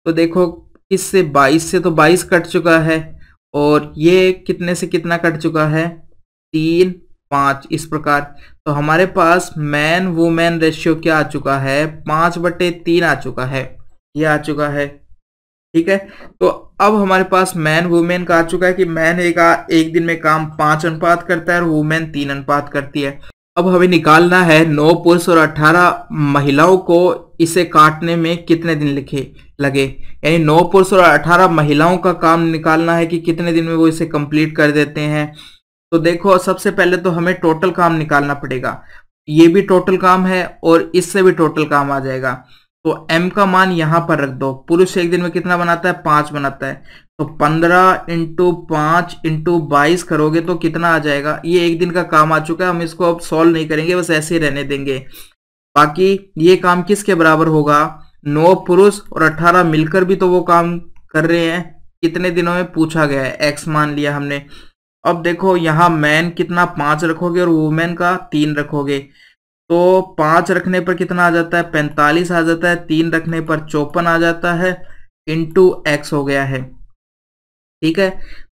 तो देखो किससे बाईस से तो बाईस कट चुका है और ये कितने से कितना कट चुका है तीन पाँच इस प्रकार तो हमारे पास मैन वुमेन रेशियो क्या आ चुका है पाँच बटे तीन आ चुका है ये आ चुका है ठीक है तो अब हमारे पास मैन वुमेन का आ चुका है कि मैन एक, आ, एक दिन में काम पाँच अनुपात करता है और वुमेन तीन अनुपात करती है अब हमें निकालना है नौ पुरुष और अठारह महिलाओं को इसे काटने में कितने दिन लिखे लगे यानी नौ पुरुष और अठारह महिलाओं का काम निकालना है कि कितने दिन में वो इसे कंप्लीट कर देते हैं तो देखो सबसे पहले तो हमें टोटल काम निकालना पड़ेगा ये भी टोटल काम है और इससे भी टोटल काम आ जाएगा तो एम का मान यहां पर रख दो पुरुष एक दिन में कितना बनाता है पांच बनाता है तो पंद्रह इंटू पांच इंटू बाईस करोगे तो कितना आ जाएगा ये एक दिन का काम आ चुका है हम इसको अब सॉल्व नहीं करेंगे बस ऐसे ही रहने देंगे बाकी ये काम किसके बराबर होगा नौ पुरुष और अठारह मिलकर भी तो वो काम कर रहे हैं कितने दिनों में पूछा गया है एक्स मान लिया हमने अब देखो यहाँ मैन कितना पांच रखोगे और वुमेन का तीन रखोगे तो पांच रखने पर कितना आ जाता है पैंतालीस आ जाता है तीन रखने पर चौपन आ जाता है इंटू एक्स हो गया है ठीक है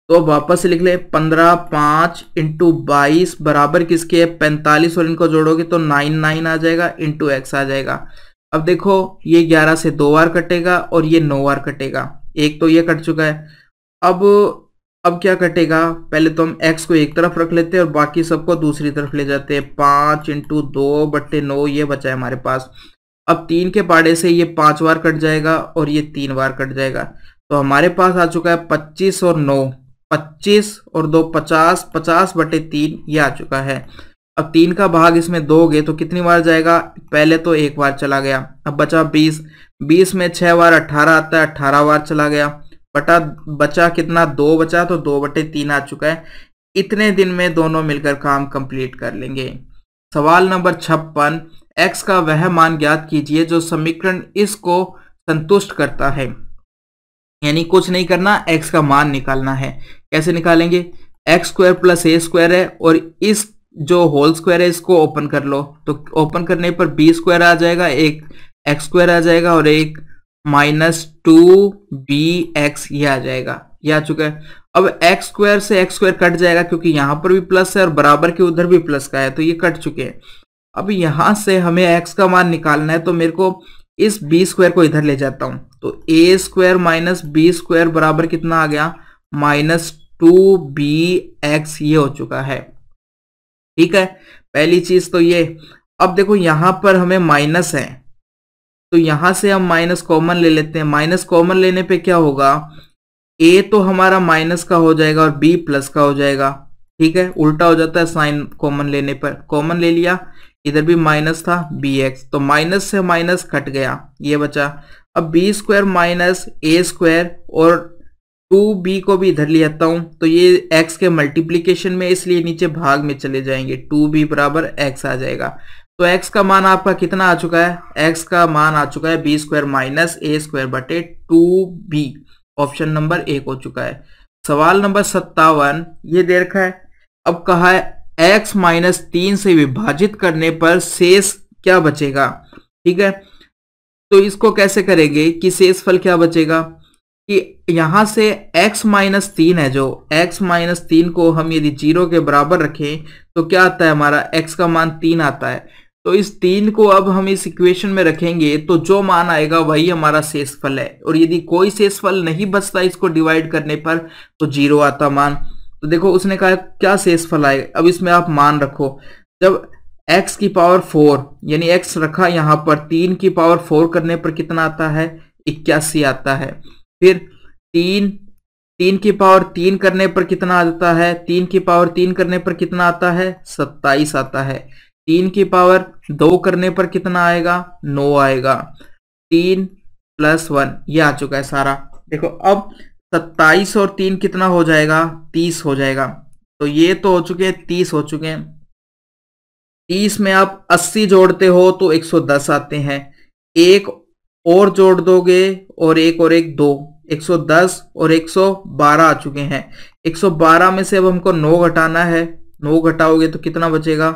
तो वापस लिख ले पंद्रह पांच इंटू बाईस बराबर किसके है पैंतालीस और इनको जोड़ोगे तो नाइन नाइन आ जाएगा इंटू एक्स आ जाएगा अब देखो ये ग्यारह से दो बार कटेगा और ये नौ बार कटेगा एक तो ये कट चुका है अब अब क्या कटेगा पहले तो हम x को एक तरफ रख लेते हैं और बाकी सबको दूसरी तरफ ले जाते हैं पाँच इंटू दो बट्टे नौ ये बचा है हमारे पास अब तीन के पाड़े से ये पांच बार कट जाएगा और ये तीन बार कट जाएगा तो हमारे पास आ चुका है पच्चीस और नौ पच्चीस और दो पचास पचास बटे तीन ये आ चुका है अब तीन का भाग इसमें दोगे तो कितनी बार जाएगा पहले तो एक बार चला गया अब बचा बीस बीस में छह बार अट्ठारह आता है अट्ठारह बार चला गया बटा बचा कितना दो बचा तो दो बटे तीन आ चुका है इतने दिन में दोनों मिलकर काम कंप्लीट कर लेंगे सवाल नंबर छप्पन एक्स का वह मान ज्ञात कीजिए जो समीकरण इसको संतुष्ट करता है यानी कुछ नहीं करना एक्स का मान निकालना है कैसे निकालेंगे x square plus a square है और इस जो होल स्क्वायर है इसको ओपन कर लो तो ओपन करने पर बी स्क्वायर आ जाएगा एक एक्स स्क्वायर आ जाएगा और एक माइनस टू बी एक्स ये आ जाएगा ये आ चुका है अब एक्स स्क्वायर से एक्स स्क्वायर कट जाएगा क्योंकि यहां पर भी प्लस है और बराबर के उधर भी प्लस का है तो ये कट चुके हैं अब यहां से हमें एक्स का मान निकालना है तो मेरे को इस बी स्क्वायर को इधर ले जाता हूं तो a square minus b square बराबर कितना आ गया माइनस टू बी एक्स ये हो चुका है ठीक है पहली चीज तो ये अब देखो यहां पर हमें माइनस है तो यहां से हम माइनस कॉमन ले लेते हैं माइनस कॉमन लेने पे क्या होगा ए तो हमारा माइनस का हो जाएगा और बी प्लस का हो जाएगा ठीक है उल्टा हो जाता है साइन कॉमन लेने पर कॉमन ले लिया इधर भी माइनस था बी एक्स तो माइनस से माइनस कट गया ये बचा अब b square minus a square और टू बी को भी इधर ले आता हूं तो ये एक्स के मल्टीप्लीकेशन में इसलिए नीचे भाग में चले जाएंगे टू बी बराबर एक्स आ जाएगा तो एक्स का मान आपका कितना आ चुका है एक्स का मान आ चुका है b square minus a square बटे टू बी ऑप्शन नंबर एक हो चुका है सवाल नंबर सत्तावन ये दे रखा है अब कहा है एक्स माइनस तीन से विभाजित करने पर शेष क्या बचेगा ठीक है तो इसको कैसे करेंगे कि शेष फल क्या बचेगा कि यहां से x माइनस तीन है जो x माइनस तीन को हम यदि जीरो के बराबर रखें तो क्या आता है हमारा x का मान तीन आता है तो इस तीन को अब हम इस इक्वेशन में रखेंगे तो जो मान आएगा वही हमारा शेषफल है और यदि कोई शेषफल नहीं बचता इसको डिवाइड करने पर तो जीरो आता मान तो देखो उसने कहा क्या शेषफल आएगा अब इसमें आप मान रखो जब x की पावर फोर यानी x रखा यहां पर तीन की पावर फोर करने पर कितना आता है इक्यासी आता है फिर तीन तीन की पावर तीन करने पर कितना आता है तीन की पावर तीन करने पर कितना आता है सत्ताईस आता है तीन की पावर दो करने पर कितना आएगा नौ आएगा तीन प्लस वन ये आ चुका है सारा देखो अब सत्ताईस और तीन कितना हो जाएगा तीस हो जाएगा तो ये तो हो चुके हैं तीस हो चुके हैं तीस में आप अस्सी जोड़ते हो तो एक सौ दस आते हैं एक और जोड़ दोगे और एक और एक दो 110 और 112 आ चुके हैं 112 में से अब हमको 9 घटाना है 9 घटाओगे तो कितना बचेगा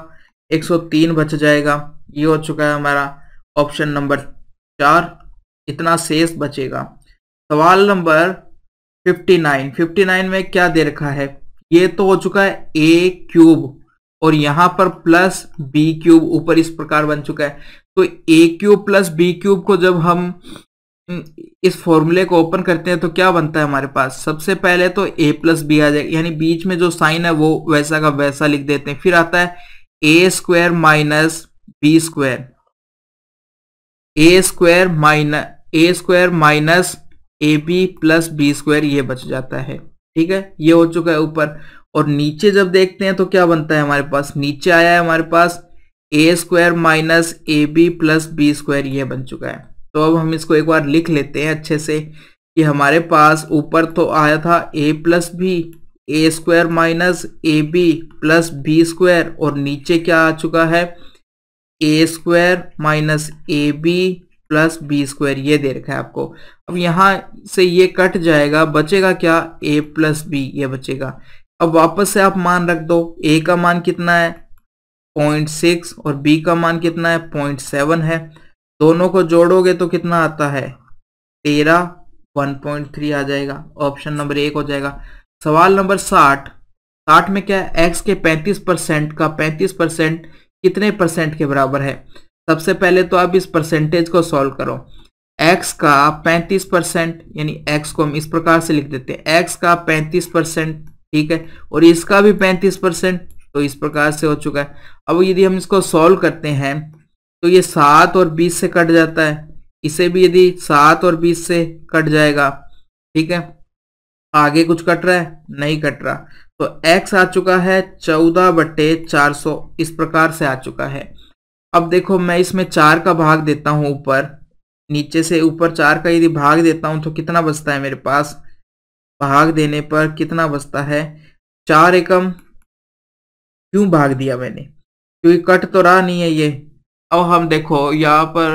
103 बच जाएगा ये हो चुका है हमारा ऑप्शन नंबर चार इतना शेष बचेगा सवाल नंबर 59 59 में क्या दे रखा है ये तो हो चुका है ए क्यूब और यहां पर प्लस बी क्यूब ऊपर इस प्रकार बन चुका है तो a cube plus b cube को जब हम हम्म, इस फॉर्मूले को ओपन करते हैं तो क्या बनता है हमारे पास सबसे पहले तो ए प्लस बी आ जाएगा यानी बीच में जो साइन है वो वैसा का वैसा लिख देते हैं फिर आता है ए square minus b square a square minus a square minus a B plus B square ये बच जाता है ठीक है ये हो चुका है ऊपर और नीचे जब देखते हैं तो क्या बनता है हमारे पास नीचे आया है हमारे पास a square minus a B plus B square यह बन चुका है तो अब हम इसको एक बार लिख लेते हैं अच्छे से कि हमारे पास ऊपर तो आया था a plus b a square minus a B plus B square और नीचे क्या आ चुका है ए square minus a B plus B square ये दे रखा है आपको अब यहाँ से ये कट जाएगा बचेगा क्या ए प्लस बी ये बचेगा अब वापस से आप मान रख दो ए का मान कितना है पॉइंट सिक्स और बी का मान कितना है पॉइंट सेवन है दोनों को जोड़ोगे तो कितना आता है तेरह वन पॉइंट थ्री आ जाएगा ऑप्शन नंबर एक हो जाएगा सवाल नंबर साठ साठ में क्या है एक्स के पैंतीस परसेंट का पैंतीस परसेंट कितने परसेंट के बराबर है सबसे पहले तो आप इस परसेंटेज को सॉल्व करो एक्स का 35 परसेंट यानी एक्स को हम इस प्रकार से लिख देते हैं एक्स का 35 परसेंट ठीक है और इसका भी पैंतीस परसेंट तो इस प्रकार से हो चुका है अब यदि हम इसको सॉल्व करते हैं तो ये सात और बीस से कट जाता है इसे भी यदि सात और बीस से कट जाएगा ठीक है आगे कुछ कट रहा है नहीं कट रहा तो x आ चुका है चौदह बटे चार सौ इस प्रकार से आ चुका है अब देखो मैं इसमें चार का भाग देता हूं ऊपर नीचे से ऊपर चार का यदि भाग देता हूं तो कितना बचता है मेरे पास भाग देने पर कितना बचता है चार एकम क्यों भाग दिया मैंने क्योंकि कट तो रहा नहीं है ये अब हम देखो यहाँ पर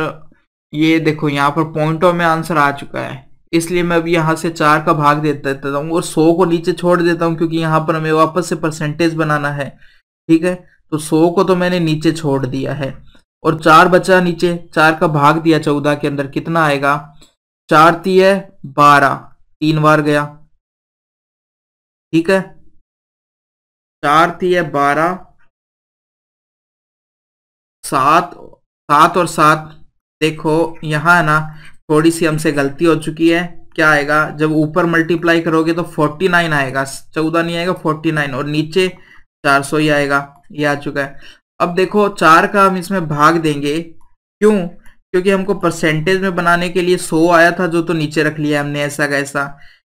ये देखो यहाँ पर पॉइंटों में आंसर आ चुका है इसलिए मैं अब यहाँ से चार का भाग देता देता हूँ और सौ को नीचे छोड़ देता हूँ क्योंकि यहाँ पर हमें वापस से परसेंटेज बनाना है ठीक है तो सौ को तो मैंने नीचे छोड़ दिया है और चार बचा नीचे चार का भाग दिया चौदह के अंदर कितना आएगा चार ती है बारह तीन बार गया ठीक है चार थी है बारह सात सात और सात देखो यहां है ना थोड़ी सी हमसे गलती हो चुकी है क्या आएगा जब ऊपर मल्टीप्लाई करोगे तो फोर्टी नाइन आएगा चौदह नहीं आएगा फोर्टी नाइन और नीचे चार सौ ही आएगा ये आ चुका है अब देखो चार का हम इसमें भाग देंगे क्यों क्योंकि हमको परसेंटेज में बनाने के लिए सौ आया था जो तो नीचे रख लिया हमने ऐसा कैसा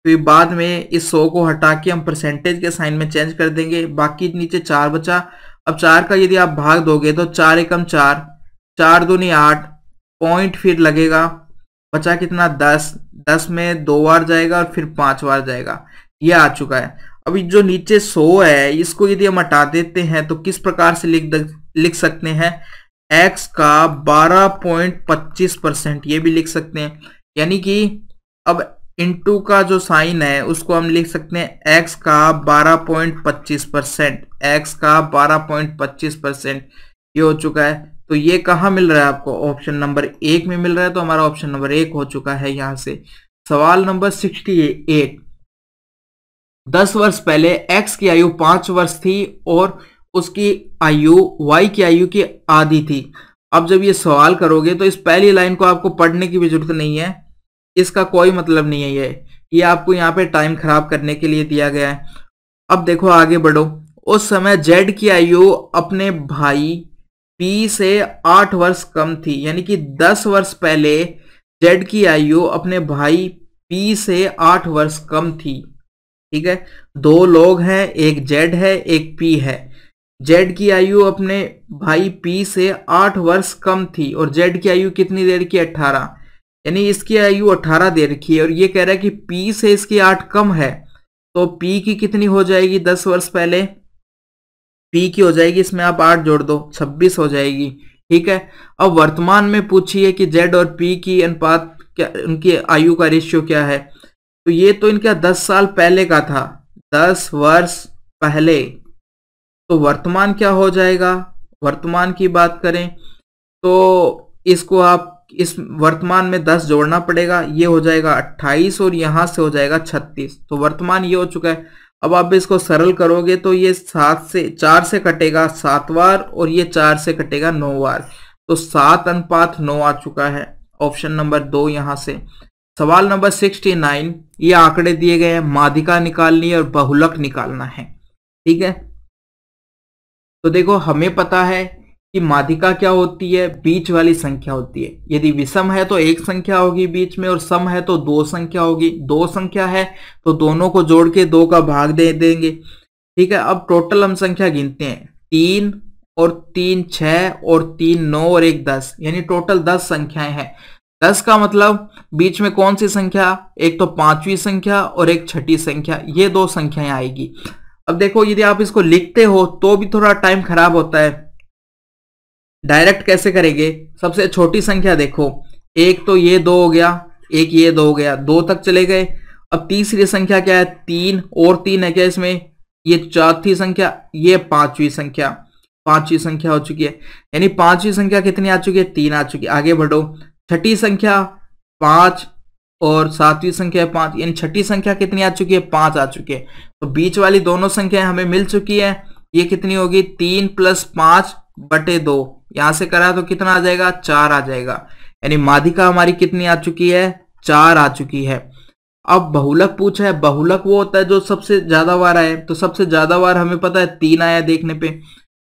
फिर तो बाद में इस सौ को हटा के हम परसेंटेज के साइन में चेंज कर देंगे बाकी नीचे चार बचा अब चार का यदि आप भाग दोगे तो चार एकम चार चार दूनी आठ पॉइंट फिर लगेगा बचा कितना दस दस में दो बार जाएगा और फिर पांच बार जाएगा ये आ चुका है अभी जो नीचे सो है इसको यदि हम हटा देते हैं तो किस प्रकार से लिख लिख सकते हैं एक्स का बारह पॉइंट पच्चीस परसेंट ये भी लिख सकते हैं यानी कि अब इंटू का जो साइन है उसको हम लिख सकते हैं एक्स का 12.25 परसेंट एक्स का 12.25 परसेंट ये हो चुका है तो ये कहाँ मिल रहा है आपको ऑप्शन नंबर एक में मिल रहा है तो हमारा ऑप्शन नंबर एक हो चुका है यहाँ से सवाल नंबर सिक्सटी एट दस वर्ष पहले एक्स की आयु पांच वर्ष थी और उसकी आयु वाई की आयु की आधी थी अब जब ये सवाल करोगे तो इस पहली लाइन को आपको पढ़ने की भी जरूरत नहीं है इसका कोई मतलब नहीं है ये ये आपको यहाँ पे टाइम खराब करने के लिए दिया गया है अब देखो आगे बढ़ो उस समय जेड की आयु अपने भाई पी से आठ वर्ष कम थी यानी कि दस वर्ष पहले जेड की आयु अपने भाई पी से आठ वर्ष कम थी ठीक है दो लोग हैं एक जेड है एक पी है जेड की आयु अपने भाई पी से आठ वर्ष कम थी और जेड की आयु कितनी देर की अट्ठारह यानी इसकी आयु 18 दे रखी है और ये कह रहा है कि पी से इसकी आठ कम है तो पी की कितनी हो जाएगी दस वर्ष पहले पी की हो जाएगी इसमें आप आठ जोड़ दो छब्बीस हो जाएगी ठीक है अब वर्तमान में पूछिए कि जेड और पी की अनुपात क्या उनकी आयु का रेशियो क्या है तो ये तो इनका दस साल पहले का था दस वर्ष पहले तो वर्तमान क्या हो जाएगा वर्तमान की बात करें तो इसको आप इस वर्तमान में 10 जोड़ना पड़ेगा ये हो जाएगा 28 और यहां से हो जाएगा 36 तो वर्तमान ये हो चुका है अब आप इसको सरल करोगे तो ये सात से चार से कटेगा सात बार और ये चार से कटेगा नौ बार तो सात अनुपात नौ आ चुका है ऑप्शन नंबर दो यहां से सवाल नंबर सिक्सटी नाइन ये आंकड़े दिए गए हैं माधिका निकालनी और बहुलक निकालना है ठीक है तो देखो हमें पता है कि मादिका क्या होती है बीच वाली संख्या होती है यदि विषम है तो एक संख्या होगी बीच में और सम है तो दो संख्या होगी दो संख्या है तो दोनों को जोड़ के दो का भाग दे देंगे ठीक है अब टोटल हम संख्या गिनते हैं तीन और तीन छ और तीन नौ और एक दस यानी टोटल दस संख्याएं हैं दस का मतलब बीच में कौन सी संख्या एक तो पांचवी संख्या और एक छठी संख्या ये दो संख्याएं आएगी अब देखो यदि आप इसको लिखते हो तो भी थोड़ा टाइम खराब होता है डायरेक्ट कैसे करेंगे सबसे छोटी संख्या देखो एक तो ये दो हो गया एक ये दो हो गया दो तक चले गए अब तीसरी संख्या क्या है तीन और तीन है क्या इसमें ये चौथी संख्या ये पांचवी संख्या पांचवी संख्या हो चुकी है यानी पांचवी संख्या कितनी आ चुकी है तीन आ चुकी है आगे बढ़ो छठी संख्या पांच और सातवीं संख्या पांच यानी छठी संख्या कितनी आ चुकी है पांच आ चुकी है तो बीच वाली दोनों संख्याएं हमें मिल चुकी है ये कितनी होगी तीन प्लस पांच बटे दो यहां से करा तो कितना आ जाएगा चार आ जाएगा यानी माधिका हमारी कितनी आ चुकी है चार आ चुकी है अब बहुलक पूछा है बहुलक वो होता है जो सबसे ज्यादा बार आए तो सबसे ज्यादा बार हमें पता है तीन आया देखने पे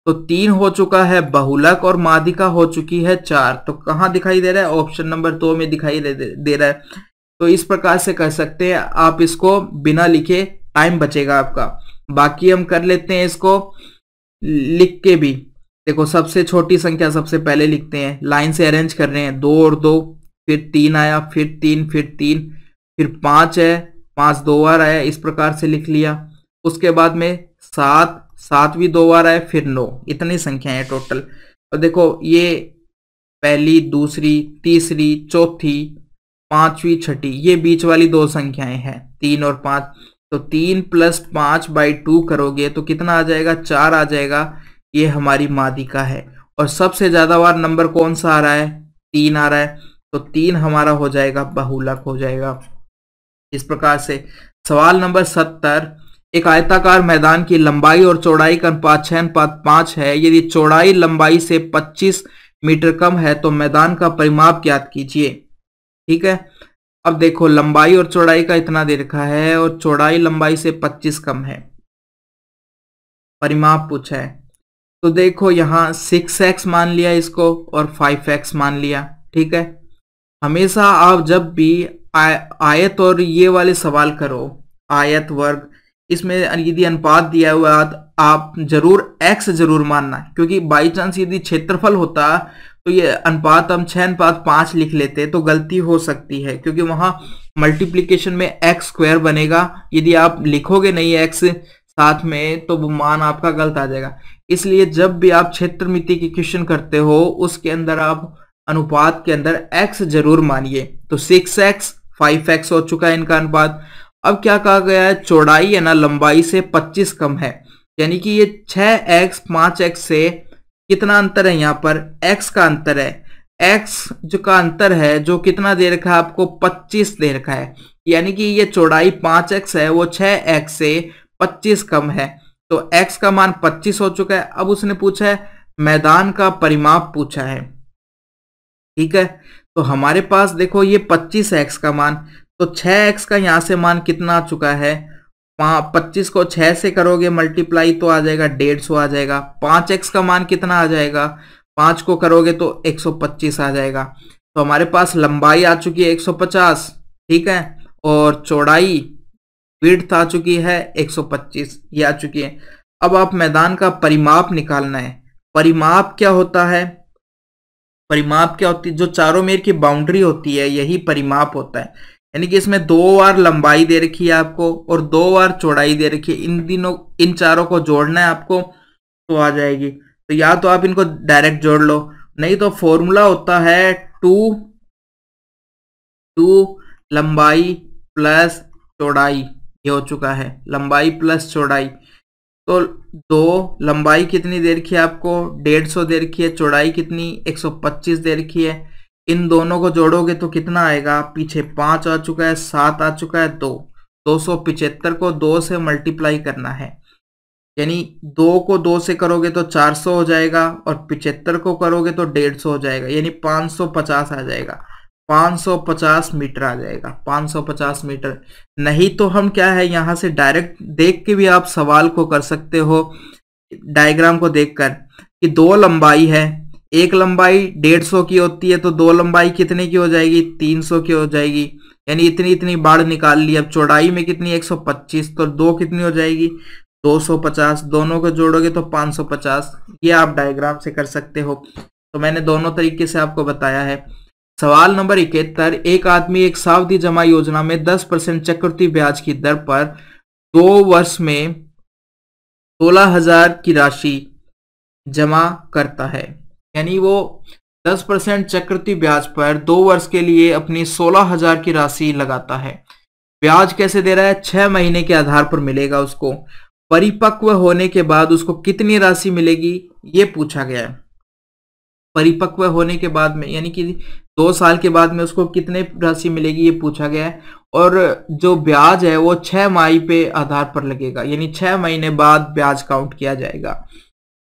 तो तीन हो चुका है बहुलक और माधिका हो चुकी है चार तो कहाँ दिखाई दे रहा है ऑप्शन नंबर दो में दिखाई दे रहा है तो इस प्रकार से कर सकते हैं आप इसको बिना लिखे टाइम बचेगा आपका बाकी हम कर लेते हैं इसको लिख के भी देखो सबसे छोटी संख्या सबसे पहले लिखते हैं लाइन से अरेंज कर रहे हैं दो और दो फिर तीन आया फिर तीन फिर तीन फिर पांच है पांच दो बार आया इस प्रकार से लिख लिया उसके बाद में सात सात भी दो बार आया फिर नौ इतनी संख्या है टोटल और देखो ये पहली दूसरी तीसरी चौथी पांचवी छठी ये बीच वाली दो संख्याएं हैं तीन और पांच तो तीन प्लस पांच बाई टू करोगे तो कितना आ जाएगा चार आ जाएगा ये हमारी मादी का है और सबसे ज्यादा बार नंबर कौन सा आ रहा है तीन आ रहा है तो तीन हमारा हो जाएगा बहुलक हो जाएगा इस प्रकार से सवाल नंबर सत्तर एक आयताकार मैदान की लंबाई और चौड़ाई का अनुपात छह अनुपात पांच है यदि चौड़ाई लंबाई से पच्चीस मीटर कम है तो मैदान का परिमाप ज्ञात कीजिए ठीक है अब देखो लंबाई और चौड़ाई का इतना दे रखा है और चौड़ाई लंबाई से 25 कम है परिमाप पूछा है तो देखो यहाँ सिक्स एक्स मान लिया इसको और फाइव एक्स मान लिया ठीक है हमेशा आप जब भी आय, आयत और ये वाले सवाल करो आयत वर्ग इसमें यदि अनुपात दिया हुआ आप जरूर एक्स जरूर मानना क्योंकि बाई चांस यदि क्षेत्रफल होता तो ये अनुपात हम छः अनुपात पाँच लिख लेते तो गलती हो सकती है क्योंकि वहाँ मल्टीप्लीकेशन में एक्स स्क्वायर बनेगा यदि आप लिखोगे नहीं एक्स साथ में तो वो मान आपका गलत आ जाएगा इसलिए जब भी आप क्षेत्र मिति के क्वेश्चन करते हो उसके अंदर आप अनुपात के अंदर एक्स जरूर मानिए तो सिक्स एक्स फाइव एक्स हो चुका है इनका अनुपात अब क्या कहा गया है चौड़ाई है ना लंबाई से पच्चीस कम है यानी कि ये छः एक्स एक्स से कितना अंतर है यहाँ पर एक्स का अंतर है एक्स जो का अंतर है जो कितना दे रखा है आपको पच्चीस दे रखा है यानी कि ये चौड़ाई 5x एक्स है वो 6x से पच्चीस कम है तो x का मान 25 हो चुका है अब उसने पूछा है मैदान का परिमाप पूछा है ठीक है तो हमारे पास देखो ये 25 एक्स का मान तो 6x का यहां से मान कितना आ चुका है पच्चीस को छः से करोगे मल्टीप्लाई तो आ जाएगा डेढ़ सौ आ जाएगा पाँच एक्स का मान कितना आ जाएगा पाँच को करोगे तो एक सौ पच्चीस आ जाएगा तो हमारे पास लंबाई आ चुकी है एक सौ पचास ठीक है और चौड़ाई विड्थ आ चुकी है 125 ये आ चुकी है अब आप मैदान का परिमाप निकालना है परिमाप क्या होता है परिमाप क्या होती है जो चारों मेर की बाउंड्री होती है यही परिमाप होता है यानी कि इसमें दो बार लंबाई दे रखी है आपको और दो बार चौड़ाई दे रखी है इन दिनों इन चारों को जोड़ना है आपको तो आ जाएगी तो या तो आप इनको डायरेक्ट जोड़ लो नहीं तो फॉर्मूला होता है टू टू लंबाई प्लस चौड़ाई ये हो चुका है लंबाई प्लस चौड़ाई तो दो लंबाई कितनी दे रखी है आपको डेढ़ सौ दे रखी है चौड़ाई कितनी एक सौ पच्चीस दे रखी है इन दोनों को जोड़ोगे तो कितना आएगा पीछे पाँच आ चुका है सात आ चुका है दो दो सौ पिचहत्तर को दो से मल्टीप्लाई करना है यानी दो को दो से करोगे तो चार सौ हो जाएगा और पिचहत्तर को करोगे तो डेढ़ सौ हो जाएगा यानी पाँच सौ पचास आ जाएगा 550 मीटर आ जाएगा 550 मीटर नहीं तो हम क्या है यहाँ से डायरेक्ट देख के भी आप सवाल को कर सकते हो डायग्राम को देखकर कि दो लंबाई है एक लंबाई 150 की होती है तो दो लंबाई कितने की हो जाएगी 300 की हो जाएगी यानी इतनी इतनी बाढ़ निकाल ली अब चौड़ाई में कितनी 125 तो दो कितनी हो जाएगी 250 दोनों को जोड़ोगे तो 550 ये आप डायग्राम से कर सकते हो तो मैंने दोनों तरीके से आपको बताया है सवाल नंबर इकहत्तर एक आदमी एक सावधि जमा योजना में दस परसेंट चक्रवर्ती ब्याज की दर पर दो वर्ष में सोलह हजार की राशि जमा करता है यानी वो दस परसेंट चक्रवर्ती ब्याज पर दो वर्ष के लिए अपनी सोलह हजार की राशि लगाता है ब्याज कैसे दे रहा है छह महीने के आधार पर मिलेगा उसको परिपक्व होने के बाद उसको कितनी राशि मिलेगी ये पूछा गया है परिपक्व होने के बाद में यानी कि दो साल के बाद में उसको कितने राशि मिलेगी ये पूछा गया है और जो ब्याज है वो छह माई पे आधार पर लगेगा यानी छह महीने बाद ब्याज काउंट किया जाएगा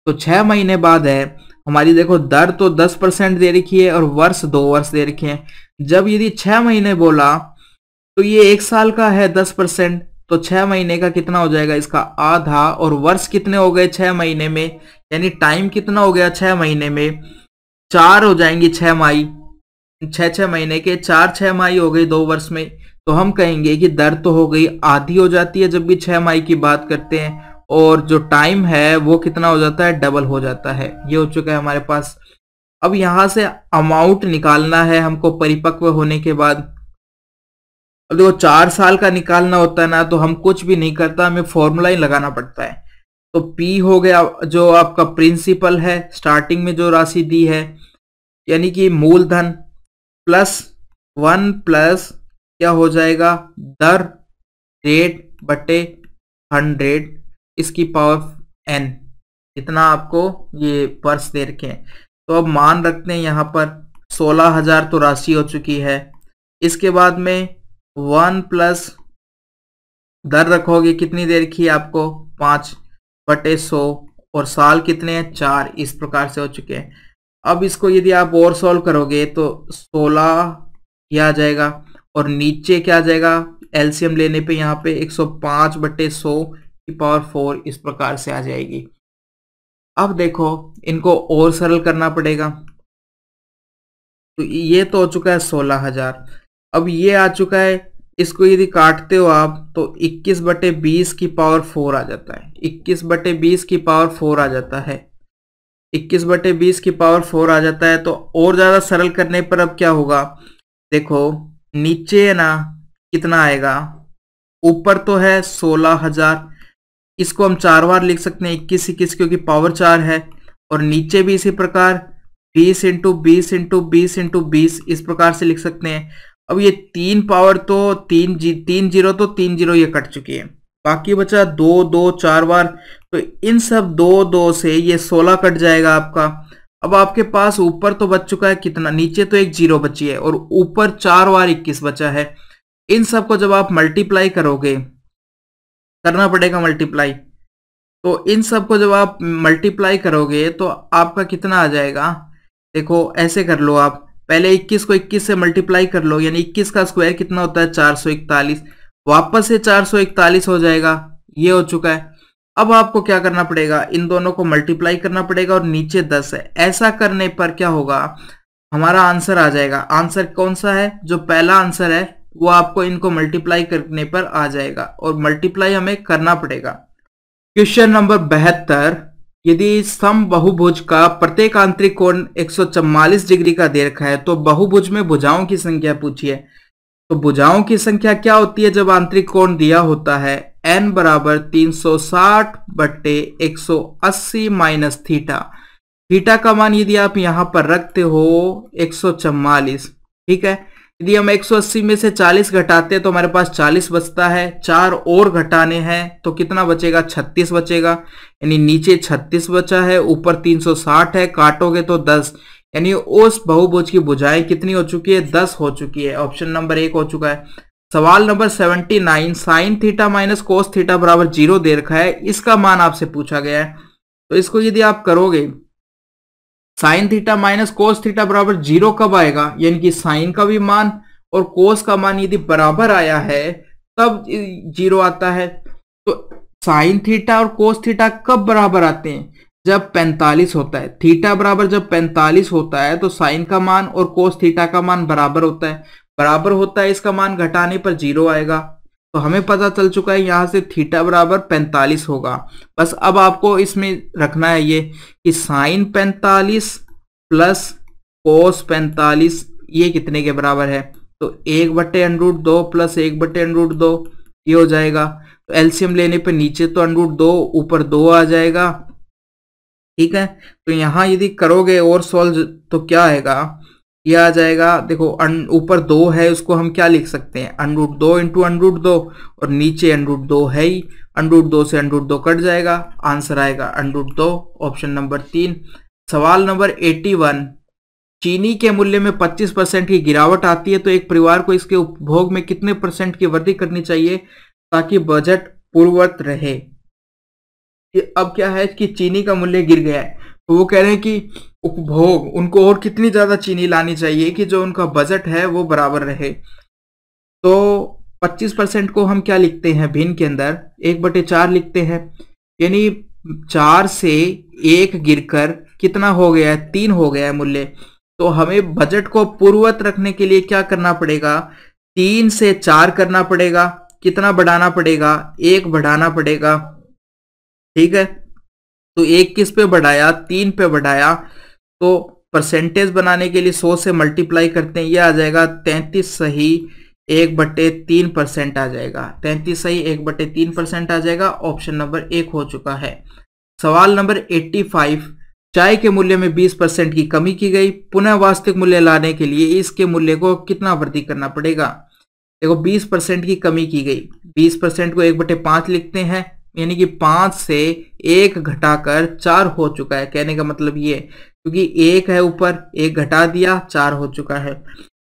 तो छह महीने बाद है हमारी देखो दर तो दस परसेंट दे रखी है और वर्ष दो वर्ष दे रखे हैं जब यदि छह महीने बोला तो ये एक साल का है दस परसेंट तो छह महीने का कितना हो जाएगा इसका आधा और वर्ष कितने हो गए छह महीने में यानी टाइम कितना हो गया छह महीने में चार हो जाएंगी छह माई छह छह महीने के चार छह माही हो गई दो वर्ष में तो हम कहेंगे कि दर तो हो गई आधी हो जाती है जब भी छह माही की बात करते हैं और जो टाइम है वो कितना हो जाता है डबल हो जाता है ये हो चुका है हमारे पास अब यहां से अमाउंट निकालना है हमको परिपक्व होने के बाद अब देखो चार साल का निकालना होता है ना तो हम कुछ भी नहीं करता हमें फॉर्मूला ही लगाना पड़ता है तो पी हो गया जो आपका प्रिंसिपल है स्टार्टिंग में जो राशि दी है यानी कि मूलधन प्लस वन प्लस क्या हो जाएगा दर रेट बटे हंड्रेड इसकी पावर एन इतना आपको ये पर्स दे रखे हैं तो अब मान रखते हैं यहाँ पर सोलह हजार तो राशि हो चुकी है इसके बाद में वन प्लस दर रखोगे कितनी दे रखी है आपको पाँच बटे सौ और साल कितने हैं चार इस प्रकार से हो चुके हैं अब इसको यदि आप और सॉल्व करोगे तो 16 ये आ जाएगा और नीचे क्या आ जाएगा एलसीएम लेने पे यहाँ पे 105 बटे सौ की पावर फोर इस प्रकार से आ जाएगी अब देखो इनको और सरल करना पड़ेगा तो ये तो हो चुका है सोलह हजार अब ये आ चुका है इसको यदि काटते हो आप तो 21 बटे बीस की पावर फोर आ जाता है 21 बटे बीस की पावर फोर आ जाता है इक्कीस बटे बीस की पावर फोर आ जाता है तो और ज़्यादा सरल करने पर अब क्या होगा देखो नीचे है ना कितना आएगा ऊपर तो है सोलह हजार इसको हम चार बार लिख सकते हैं इक्कीस इक्कीस क्योंकि पावर चार है और नीचे भी इसी प्रकार बीस इंटू बीस इंटू बीस इंटू बीस इस प्रकार से लिख सकते हैं अब ये तीन पावर तो तीन जी तीन जीरो तो तीन जीरो ये कट चुकी है बाकी बचा दो दो चार बार तो इन सब दो दो से ये सोलह कट जाएगा आपका अब आपके पास ऊपर तो बच चुका है कितना नीचे तो एक जीरो बची है और ऊपर चार बार इक्कीस बचा है इन सब को जब आप मल्टीप्लाई करोगे करना पड़ेगा मल्टीप्लाई तो इन सब को जब आप मल्टीप्लाई करोगे तो आपका कितना आ जाएगा देखो ऐसे कर लो आप पहले 21 को 21 से मल्टीप्लाई कर लो यानी 21 का स्क्वायर कितना होता है 441 वापस से 441 हो जाएगा ये हो चुका है अब आपको क्या करना पड़ेगा इन दोनों को मल्टीप्लाई करना पड़ेगा और नीचे दस है ऐसा करने पर क्या होगा हमारा आंसर आ जाएगा आंसर कौन सा है जो पहला आंसर है वो आपको इनको मल्टीप्लाई करने पर आ जाएगा और मल्टीप्लाई हमें करना पड़ेगा क्वेश्चन नंबर बहत्तर यदि सम बहुभुज का प्रत्येक आंतरिक कोण 144 डिग्री का दे रखा है तो बहुभुज में भुजाओं की संख्या पूछिए तो भुजाओं की संख्या क्या होती है जब आंतरिक कोण दिया होता है एन बराबर तीन सौ साठ बट्टे एक सौ अस्सी माइनस थीटा थीटा का मान यदि आप यहां पर रखते हो एक सौ 144 ठीक है यदि हम 180 में से 40 घटाते हैं तो हमारे पास 40 बचता है चार और घटाने हैं तो कितना बचेगा 36 बचेगा यानी नीचे 36 बचा है ऊपर 360 है काटोगे तो 10 यानी उस बहुबोज की बुझाई कितनी हो चुकी है दस हो चुकी है ऑप्शन नंबर एक हो चुका है सवाल number seventy nine sine theta minus cos theta बराबर जीरो दे रखा है इसका मान आपसे पूछा गया है तो इसको यदि आप करोगे sine theta minus cos theta बराबर जीरो कब आएगा यानी कि साइन का भी मान और कोस का मान यदि बराबर आया है तब जीरो आता है तो साइन थीटा और कोस थीटा कब बराबर आते हैं जब 45 होता है थीटा बराबर जब 45 होता है तो साइन का मान और कोस थीटा का मान बराबर होता है बराबर होता है इसका मान घटाने पर जीरो आएगा तो हमें पता चल चुका है यहाँ से थीटा बराबर 45 होगा बस अब आपको इसमें रखना है ये कि साइन 45 प्लस कोस 45 ये कितने के बराबर है तो एक बटे अनरूट दो प्लस एक बटे अनरूट दो ये हो जाएगा तो एल्सियम लेने पर नीचे तो अनरूट दो ऊपर दो आ जाएगा ठीक है तो यहाँ यदि करोगे और सॉल्व तो क्या आएगा ये आ जाएगा देखो ऊपर दो है उसको हम क्या लिख सकते हैं अनरूट दो इंटू अनरूट दो और नीचे अनरूट दो है ही अनरूट दो से अनरूट दो कट जाएगा आंसर आएगा अनरूट दो ऑप्शन नंबर तीन सवाल नंबर एटी वन चीनी के मूल्य में 25 परसेंट की गिरावट आती है तो एक परिवार को इसके उपभोग में कितने परसेंट की वृद्धि करनी चाहिए ताकि बजट पूर्ववत रहे कि अब क्या है कि चीनी का मूल्य गिर गया है तो वो कह रहे हैं कि उपभोग उनको और कितनी ज़्यादा चीनी लानी चाहिए कि जो उनका बजट है वो बराबर रहे तो 25 परसेंट को हम क्या लिखते हैं भिन्न के अंदर एक बटे चार लिखते हैं यानी चार से एक गिरकर कितना हो गया है तीन हो गया है मूल्य तो हमें बजट को पूर्वत रखने के लिए क्या करना पड़ेगा तीन से चार करना पड़ेगा कितना बढ़ाना पड़ेगा एक बढ़ाना पड़ेगा ठीक है तो एक किस पे बढ़ाया तीन पे बढ़ाया तो परसेंटेज बनाने के लिए सौ से मल्टीप्लाई करते हैं ये आ जाएगा तैंतीस सही एक बटे तीन परसेंट आ जाएगा तैंतीस सही एक बटे तीन परसेंट आ जाएगा ऑप्शन नंबर एक हो चुका है सवाल नंबर एट्टी फाइव चाय के मूल्य में 20 परसेंट की कमी की गई पुनः वास्तविक मूल्य लाने के लिए इसके मूल्य को कितना वृद्धि करना पड़ेगा देखो 20 परसेंट की कमी की गई 20 परसेंट को एक बटे पांच लिखते हैं यानी कि पांच से एक घटाकर चार हो चुका है कहने का मतलब ये क्योंकि एक है ऊपर एक घटा दिया चार हो चुका है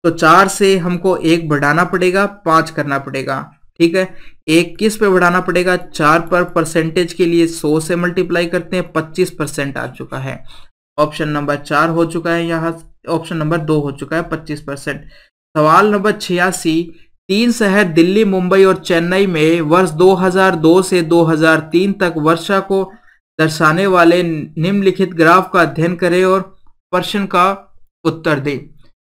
तो चार से हमको एक बढ़ाना पड़ेगा पांच करना पड़ेगा ठीक है एक किस पे बढ़ाना पड़ेगा चार पर परसेंटेज के लिए सौ से मल्टीप्लाई करते हैं पच्चीस परसेंट आ चुका है ऑप्शन नंबर चार हो चुका है यहाँ ऑप्शन नंबर दो हो चुका है पच्चीस परसेंट सवाल नंबर छियासी तीन शहर दिल्ली मुंबई और चेन्नई में वर्ष 2002 से 2003 तक वर्षा को दर्शाने वाले निम्नलिखित ग्राफ का अध्ययन करें और प्रश्न का उत्तर दें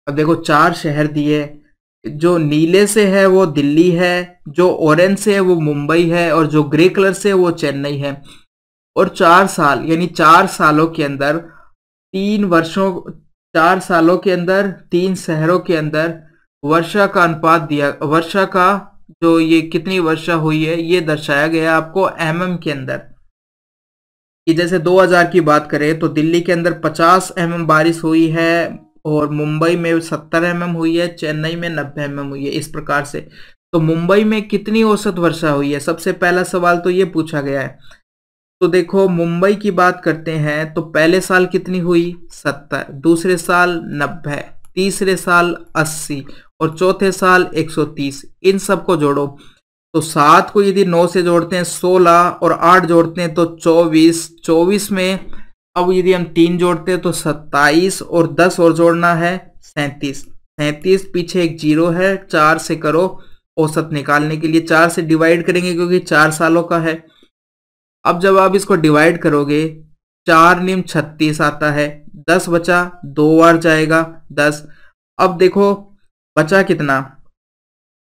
अब देखो चार शहर दिए जो नीले से है वो दिल्ली है जो ऑरेंज से है वो मुंबई है और जो ग्रे कलर से है वो चेन्नई है और चार साल यानी चार सालों के अंदर तीन वर्षों चार सालों के अंदर तीन शहरों के अंदर वर्षा का अनुपात दिया वर्षा का जो ये कितनी वर्षा हुई है ये दर्शाया गया आपको एम mm के अंदर कि जैसे 2000 की बात करें तो दिल्ली के अंदर 50 एम mm बारिश हुई है और मुंबई में 70 एम mm हुई है चेन्नई में 90 एम mm हुई है इस प्रकार से तो मुंबई में कितनी औसत वर्षा हुई है सबसे पहला सवाल तो ये पूछा गया है तो देखो मुंबई की बात करते हैं तो पहले साल कितनी हुई सत्तर दूसरे साल नब्बे तीसरे साल अस्सी और चौथे साल 130 इन सब को जोड़ो तो सात को यदि नौ से जोड़ते हैं सोलह और आठ जोड़ते हैं तो चौबीस चौबीस में अब यदि हम तीन जोड़ते हैं तो सत्ताईस और दस और जोड़ना है सैंतीस सैंतीस पीछे एक जीरो है चार से करो औसत निकालने के लिए चार से डिवाइड करेंगे क्योंकि चार सालों का है अब जब आप इसको डिवाइड करोगे चार निम छत्तीस आता है दस बचा दो बार जाएगा दस अब देखो बचा कितना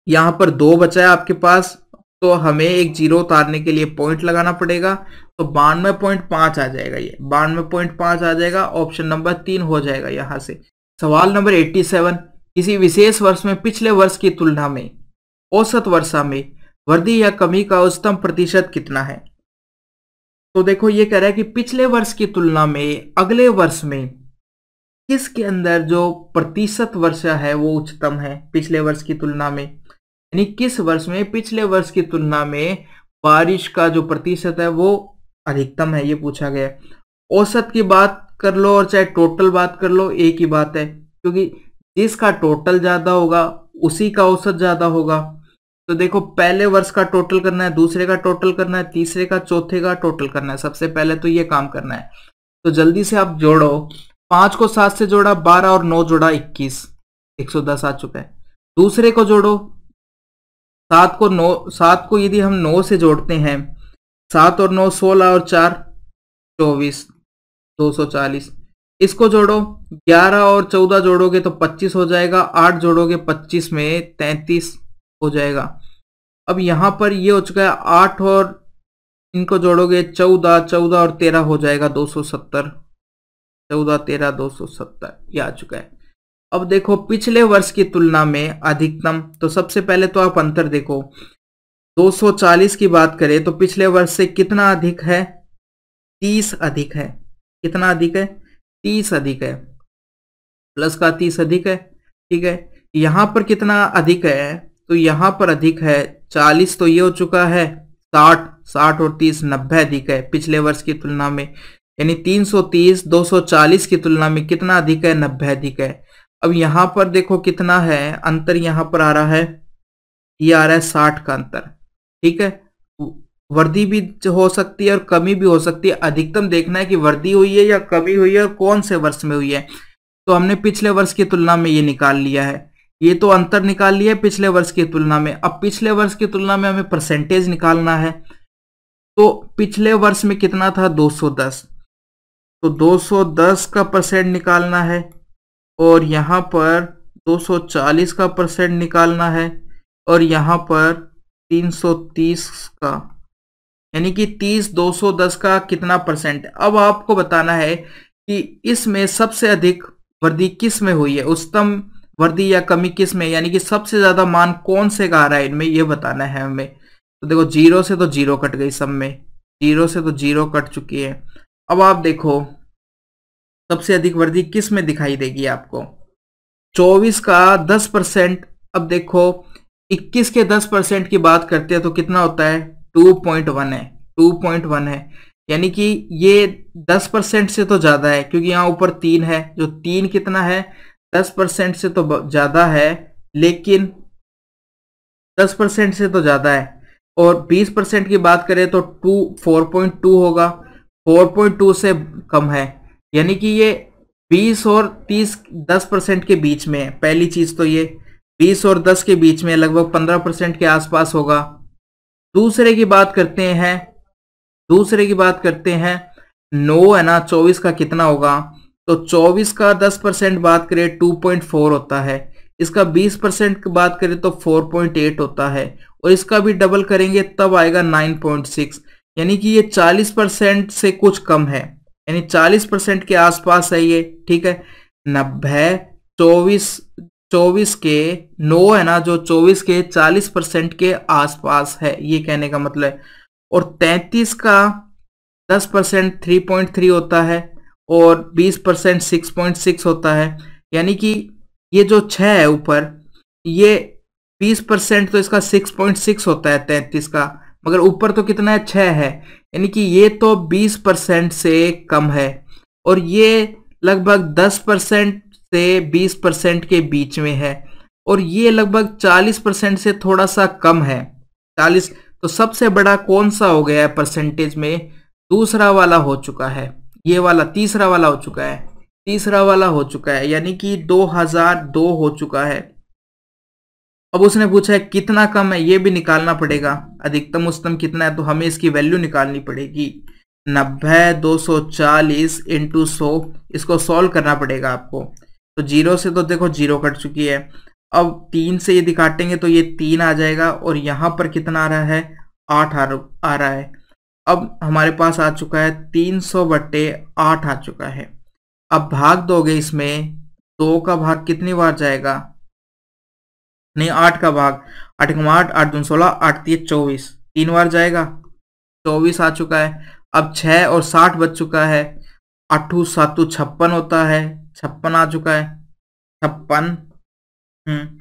यहाँ पर दो बचा है आपके पास तो हमें एक जीरो उतारने के लिए पॉइंट लगाना पड़ेगा तो बानवे पॉइंट पांच आ जाएगा ये बानवे पॉइंट पांच आ जाएगा ऑप्शन नंबर तीन हो जाएगा यहां से सवाल नंबर एट्टी सेवन किसी विशेष वर्ष में पिछले वर्ष की तुलना में औसत वर्षा में वृद्धि या कमी का उच्चतम प्रतिशत कितना है तो देखो ये कह रहा है कि पिछले वर्ष की तुलना में अगले वर्ष में इसके अंदर जो प्रतिशत वर्षा है वो उच्चतम है पिछले वर्ष की तुलना में यानी किस वर्ष में पिछले वर्ष की तुलना में बारिश का जो प्रतिशत है वो अधिकतम है ये पूछा गया औसत की बात कर लो और चाहे टोटल बात कर लो एक ही बात है क्योंकि जिसका टोटल ज्यादा होगा उसी का औसत ज्यादा होगा तो देखो पहले वर्ष का टोटल करना है दूसरे का टोटल करना है तीसरे का चौथे का टोटल करना है सबसे पहले तो ये काम करना है तो जल्दी से आप जोड़ो पांच को सात से जोड़ा बारह और नौ जोड़ा इक्कीस एक सौ दस आ चुका है दूसरे को जोड़ो सात को नौ सात को यदि हम नौ से जोड़ते हैं सात और नौ सोलह और चार चौबीस दो सौ चालीस इसको जोड़ो ग्यारह और चौदह जोड़ोगे तो पच्चीस हो जाएगा आठ जोड़ोगे पच्चीस में तैतीस हो जाएगा अब यहां पर ये हो चुका है आठ और इनको जोड़ोगे चौदह चौदह और तेरह हो जाएगा दो सौ सत्तर चौदह तेरह दो सौ सत्तर ये आ चुका है अब देखो पिछले वर्ष की तुलना में अधिकतम तो सबसे पहले तो आप अंतर देखो 240 की बात करें तो पिछले वर्ष से कितना अधिक है 30 अधिक है कितना अधिक है 30 अधिक है प्लस का 30 अधिक है ठीक है यहां पर कितना अधिक है तो यहां पर अधिक है 40 तो ये हो चुका है 60 60 और 30 90 अधिक है पिछले वर्ष की तुलना में यानी 330 240 की तुलना में कितना अधिक है नब्बे अधिक है अब यहां पर देखो कितना है अंतर यहां पर आ रहा है ये आ रहा है साठ का अंतर ठीक है वर्दी भी हो सकती है और कमी भी हो सकती है अधिकतम देखना है कि वर्दी हुई है या कमी हुई है और कौन से वर्ष में हुई है तो हमने पिछले वर्ष की तुलना में ये निकाल लिया है ये तो अंतर निकाल लिया है पिछले वर्ष की तुलना में अब पिछले वर्ष की तुलना में हमें परसेंटेज निकालना है तो पिछले वर्ष में कितना था 210 तो 210 का परसेंट निकालना है और यहाँ पर 240 का परसेंट निकालना है और यहाँ पर 330 का यानी कि 30 210 का कितना परसेंट अब आपको बताना है कि इसमें सबसे अधिक वृद्धि किस में हुई है उच्चतम वृद्धि या कमी किस में यानी कि सबसे ज्यादा मान कौन से का आ रहा है इनमें यह बताना है हमें तो देखो जीरो से तो जीरो कट गई सब में जीरो से तो जीरो कट चुकी है अब आप देखो सबसे अधिक वृद्धि किस में दिखाई देगी आपको 24 का 10 परसेंट अब देखो 21 के 10 परसेंट की बात करते हैं तो कितना होता है 2.1 है 2.1 है यानी कि ये 10 परसेंट से तो ज़्यादा है क्योंकि यहां ऊपर तीन है जो तीन कितना है 10 परसेंट से तो ज़्यादा है लेकिन 10 परसेंट से तो ज़्यादा है और 20 परसेंट की बात करें तो टू फोर पॉइंट टू होगा 4.2 से कम है यानी कि ये 20 और 30 10 परसेंट के बीच में है पहली चीज़ तो ये 20 और 10 के बीच में लगभग 15 परसेंट के आसपास होगा दूसरे की बात करते हैं दूसरे की बात करते हैं नो है ना चौबीस का कितना होगा तो चौबीस का दस परसेंट बात करें टू पॉइंट फोर होता है इसका बीस परसेंट की बात करें तो फोर पॉइंट एट होता है और इसका भी डबल करेंगे तब आएगा नाइन पॉइंट सिक्स यानी कि ये 40 परसेंट से कुछ कम है यानी 40 परसेंट के आसपास है ये ठीक है नब्बे चौबीस चौबीस के नो है ना जो चौबीस के 40 परसेंट के आसपास है ये कहने का मतलब है और 33 का 10 परसेंट थ्री पॉइंट थ्री होता है और 20 परसेंट सिक्स पॉइंट सिक्स होता है यानी कि ये जो छः है ऊपर ये 20 परसेंट तो इसका 6.6 होता है 33 का मगर ऊपर तो कितना है छः है यानी कि ये तो बीस परसेंट से कम है और ये लगभग दस परसेंट से बीस परसेंट के बीच में है और ये लगभग चालीस परसेंट से थोड़ा सा कम है चालीस तो सबसे बड़ा कौन सा हो गया है परसेंटेज में दूसरा वाला हो चुका है ये वाला तीसरा वाला हो चुका है तीसरा वाला हो चुका है यानी कि 2002 हो चुका है अब उसने पूछा है कितना कम है ये भी निकालना पड़ेगा अधिकतम उच्चतम कितना है तो हमें इसकी वैल्यू निकालनी पड़ेगी नब्बे दो सौ चालीस इंटू सौ इसको सॉल्व करना पड़ेगा आपको तो जीरो से तो देखो जीरो कट चुकी है अब तीन से यदि काटेंगे तो ये तीन आ जाएगा और यहाँ पर कितना आ रहा है आठ आ, आ रहा है अब हमारे पास आ चुका है तीन सौ बट्टे आठ आ चुका है अब भाग दोगे इसमें दो का भाग कितनी बार जाएगा नहीं आठ का भाग आठ कमा आठ आठ दून सोलह आठ तीस चौबीस तीन बार जाएगा चौबीस आ चुका है अब छः और साठ बच चुका है अठू सातू छप्पन होता है छप्पन आ चुका है छप्पन हम्म।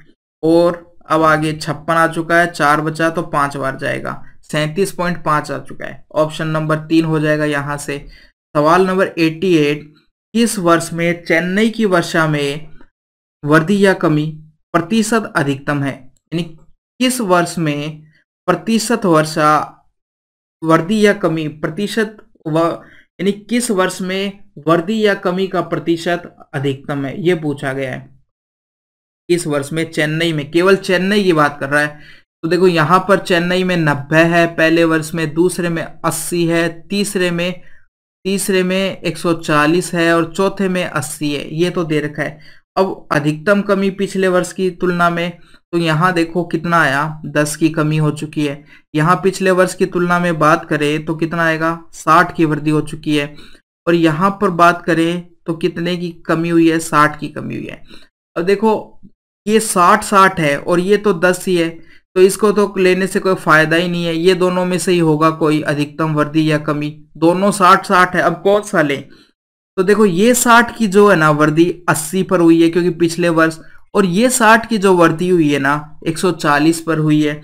और अब आगे छप्पन आ चुका है चार बचा तो पांच बार जाएगा सैंतीस पॉइंट पांच आ चुका है ऑप्शन नंबर तीन हो जाएगा यहां से सवाल नंबर एट्टी एट किस वर्ष में चेन्नई की वर्षा में वर्दी या कमी प्रतिशत अधिकतम है यानी किस वर्ष में प्रतिशत वर्षा वृद्धि या कमी प्रतिशत यानी किस वर्ष में वृद्धि या कमी का प्रतिशत अधिकतम है यह पूछा गया है किस वर्ष में चेन्नई में केवल चेन्नई की बात कर रहा है तो देखो यहां पर चेन्नई में नब्बे है पहले वर्ष में दूसरे में अस्सी है तीसरे में तीसरे में 140 है और चौथे में 80 है ये तो दे रखा है अब अधिकतम कमी पिछले वर्ष की तुलना में तो यहाँ देखो कितना आया दस की कमी हो चुकी है यहाँ पिछले वर्ष की तुलना में बात करें तो कितना आएगा साठ की वृद्धि हो चुकी है और यहाँ पर बात करें तो कितने की कमी हुई है साठ की कमी हुई है अब देखो ये साठ साठ है और ये तो दस ही है तो इसको तो लेने से कोई फायदा ही नहीं है ये दोनों में से ही होगा कोई अधिकतम वृद्धि या कमी दोनों साठ साठ है अब कौन सा लें तो देखो ये साठ की जो है ना वर्दी अस्सी पर हुई है क्योंकि पिछले वर्ष और ये साठ की जो वर्दी हुई है ना 140 पर हुई है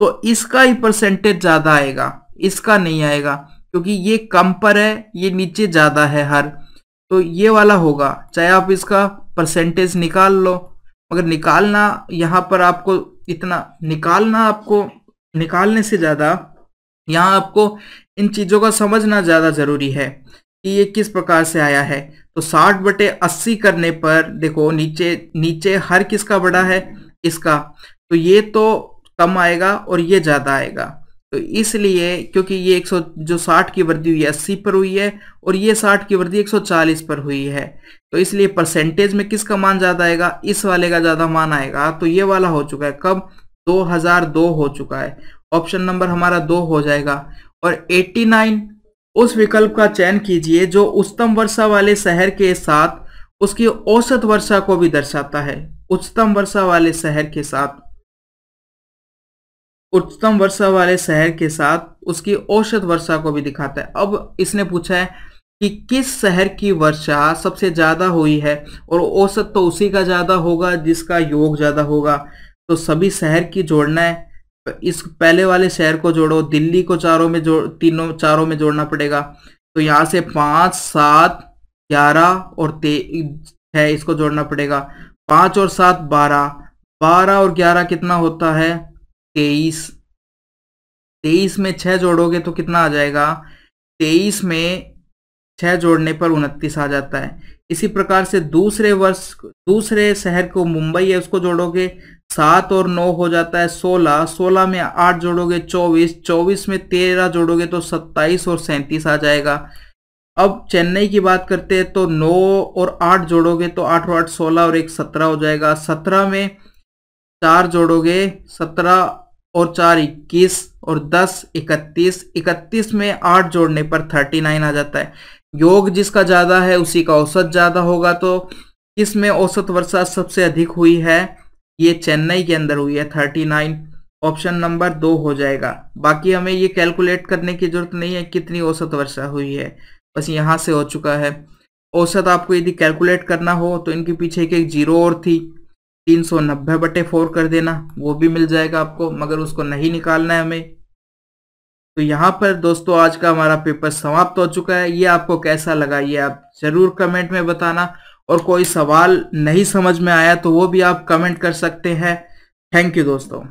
तो इसका ही परसेंटेज ज्यादा आएगा इसका नहीं आएगा क्योंकि ये कम पर है ये नीचे ज्यादा है हर तो ये वाला होगा चाहे आप इसका परसेंटेज निकाल लो मगर निकालना यहाँ पर आपको इतना निकालना आपको निकालने से ज्यादा यहाँ आपको इन चीजों का समझना ज्यादा जरूरी है कि ये किस प्रकार से आया है तो साठ बटे अस्सी करने पर देखो नीचे नीचे हर किसका बड़ा है इसका तो ये तो कम आएगा और ये ज़्यादा आएगा तो इसलिए क्योंकि ये 100 जो 60 की वृद्धि हुई है अस्सी पर हुई है और ये 60 की वृद्धि 140 पर हुई है तो इसलिए परसेंटेज में किसका मान ज़्यादा आएगा इस वाले का ज़्यादा मान आएगा तो ये वाला हो चुका है कब दो हो चुका है ऑप्शन नंबर हमारा दो हो जाएगा और 89 उस विकल्प का चयन कीजिए जो उच्चतम वर्षा वाले शहर के साथ उसकी औसत वर्षा को भी दर्शाता है उच्चतम वर्षा वाले शहर के साथ उच्चतम वर्षा वाले शहर के साथ उसकी औसत वर्षा को भी दिखाता है अब इसने पूछा है कि किस शहर की वर्षा सबसे ज़्यादा हुई है और औसत तो उसी का ज़्यादा होगा जिसका योग ज़्यादा होगा तो सभी शहर की जोड़ना है इस पहले वाले शहर को जोड़ो दिल्ली को चारों में जोड़ तीनों चारों में जोड़ना पड़ेगा तो यहाँ से पाँच सात ग्यारह और ते है इसको जोड़ना पड़ेगा पाँच और सात बारह बारह और ग्यारह कितना होता है तेईस तेईस में छः जोड़ोगे तो कितना आ जाएगा तेईस में छः जोड़ने पर उनतीस आ जाता है इसी प्रकार से दूसरे वर्ष दूसरे शहर को मुंबई है उसको जोड़ोगे सात और नौ हो जाता है सोलह सोलह में आठ जोड़ोगे चौबीस चौबीस में तेरह जोड़ोगे तो सत्ताईस और सैंतीस आ जाएगा अब चेन्नई की बात करते हैं तो नौ और आठ जोड़ोगे तो आठ और आठ सोलह और एक सत्रह हो जाएगा सत्रह में चार जोड़ोगे सत्रह और चार इक्कीस और दस इकतीस इकतीस में आठ जोड़ने पर थर्टी नाइन आ जाता है योग जिसका ज़्यादा है उसी का औसत ज़्यादा होगा तो इसमें औसत वर्षा सबसे अधिक हुई है ये चेन्नई के अंदर हुई है थर्टी नाइन ऑप्शन नंबर दो हो जाएगा बाकी हमें ये कैलकुलेट करने की जरूरत नहीं है कितनी औसत वर्षा हुई है बस यहाँ से हो चुका है औसत आपको यदि कैलकुलेट करना हो तो इनके पीछे एक जीरो और थी तीन सौ नब्बे बटे फोर कर देना वो भी मिल जाएगा आपको मगर उसको नहीं निकालना है हमें तो यहाँ पर दोस्तों आज का हमारा पेपर समाप्त हो चुका है ये आपको कैसा लगा ये आप जरूर कमेंट में बताना और कोई सवाल नहीं समझ में आया तो वो भी आप कमेंट कर सकते हैं थैंक यू दोस्तों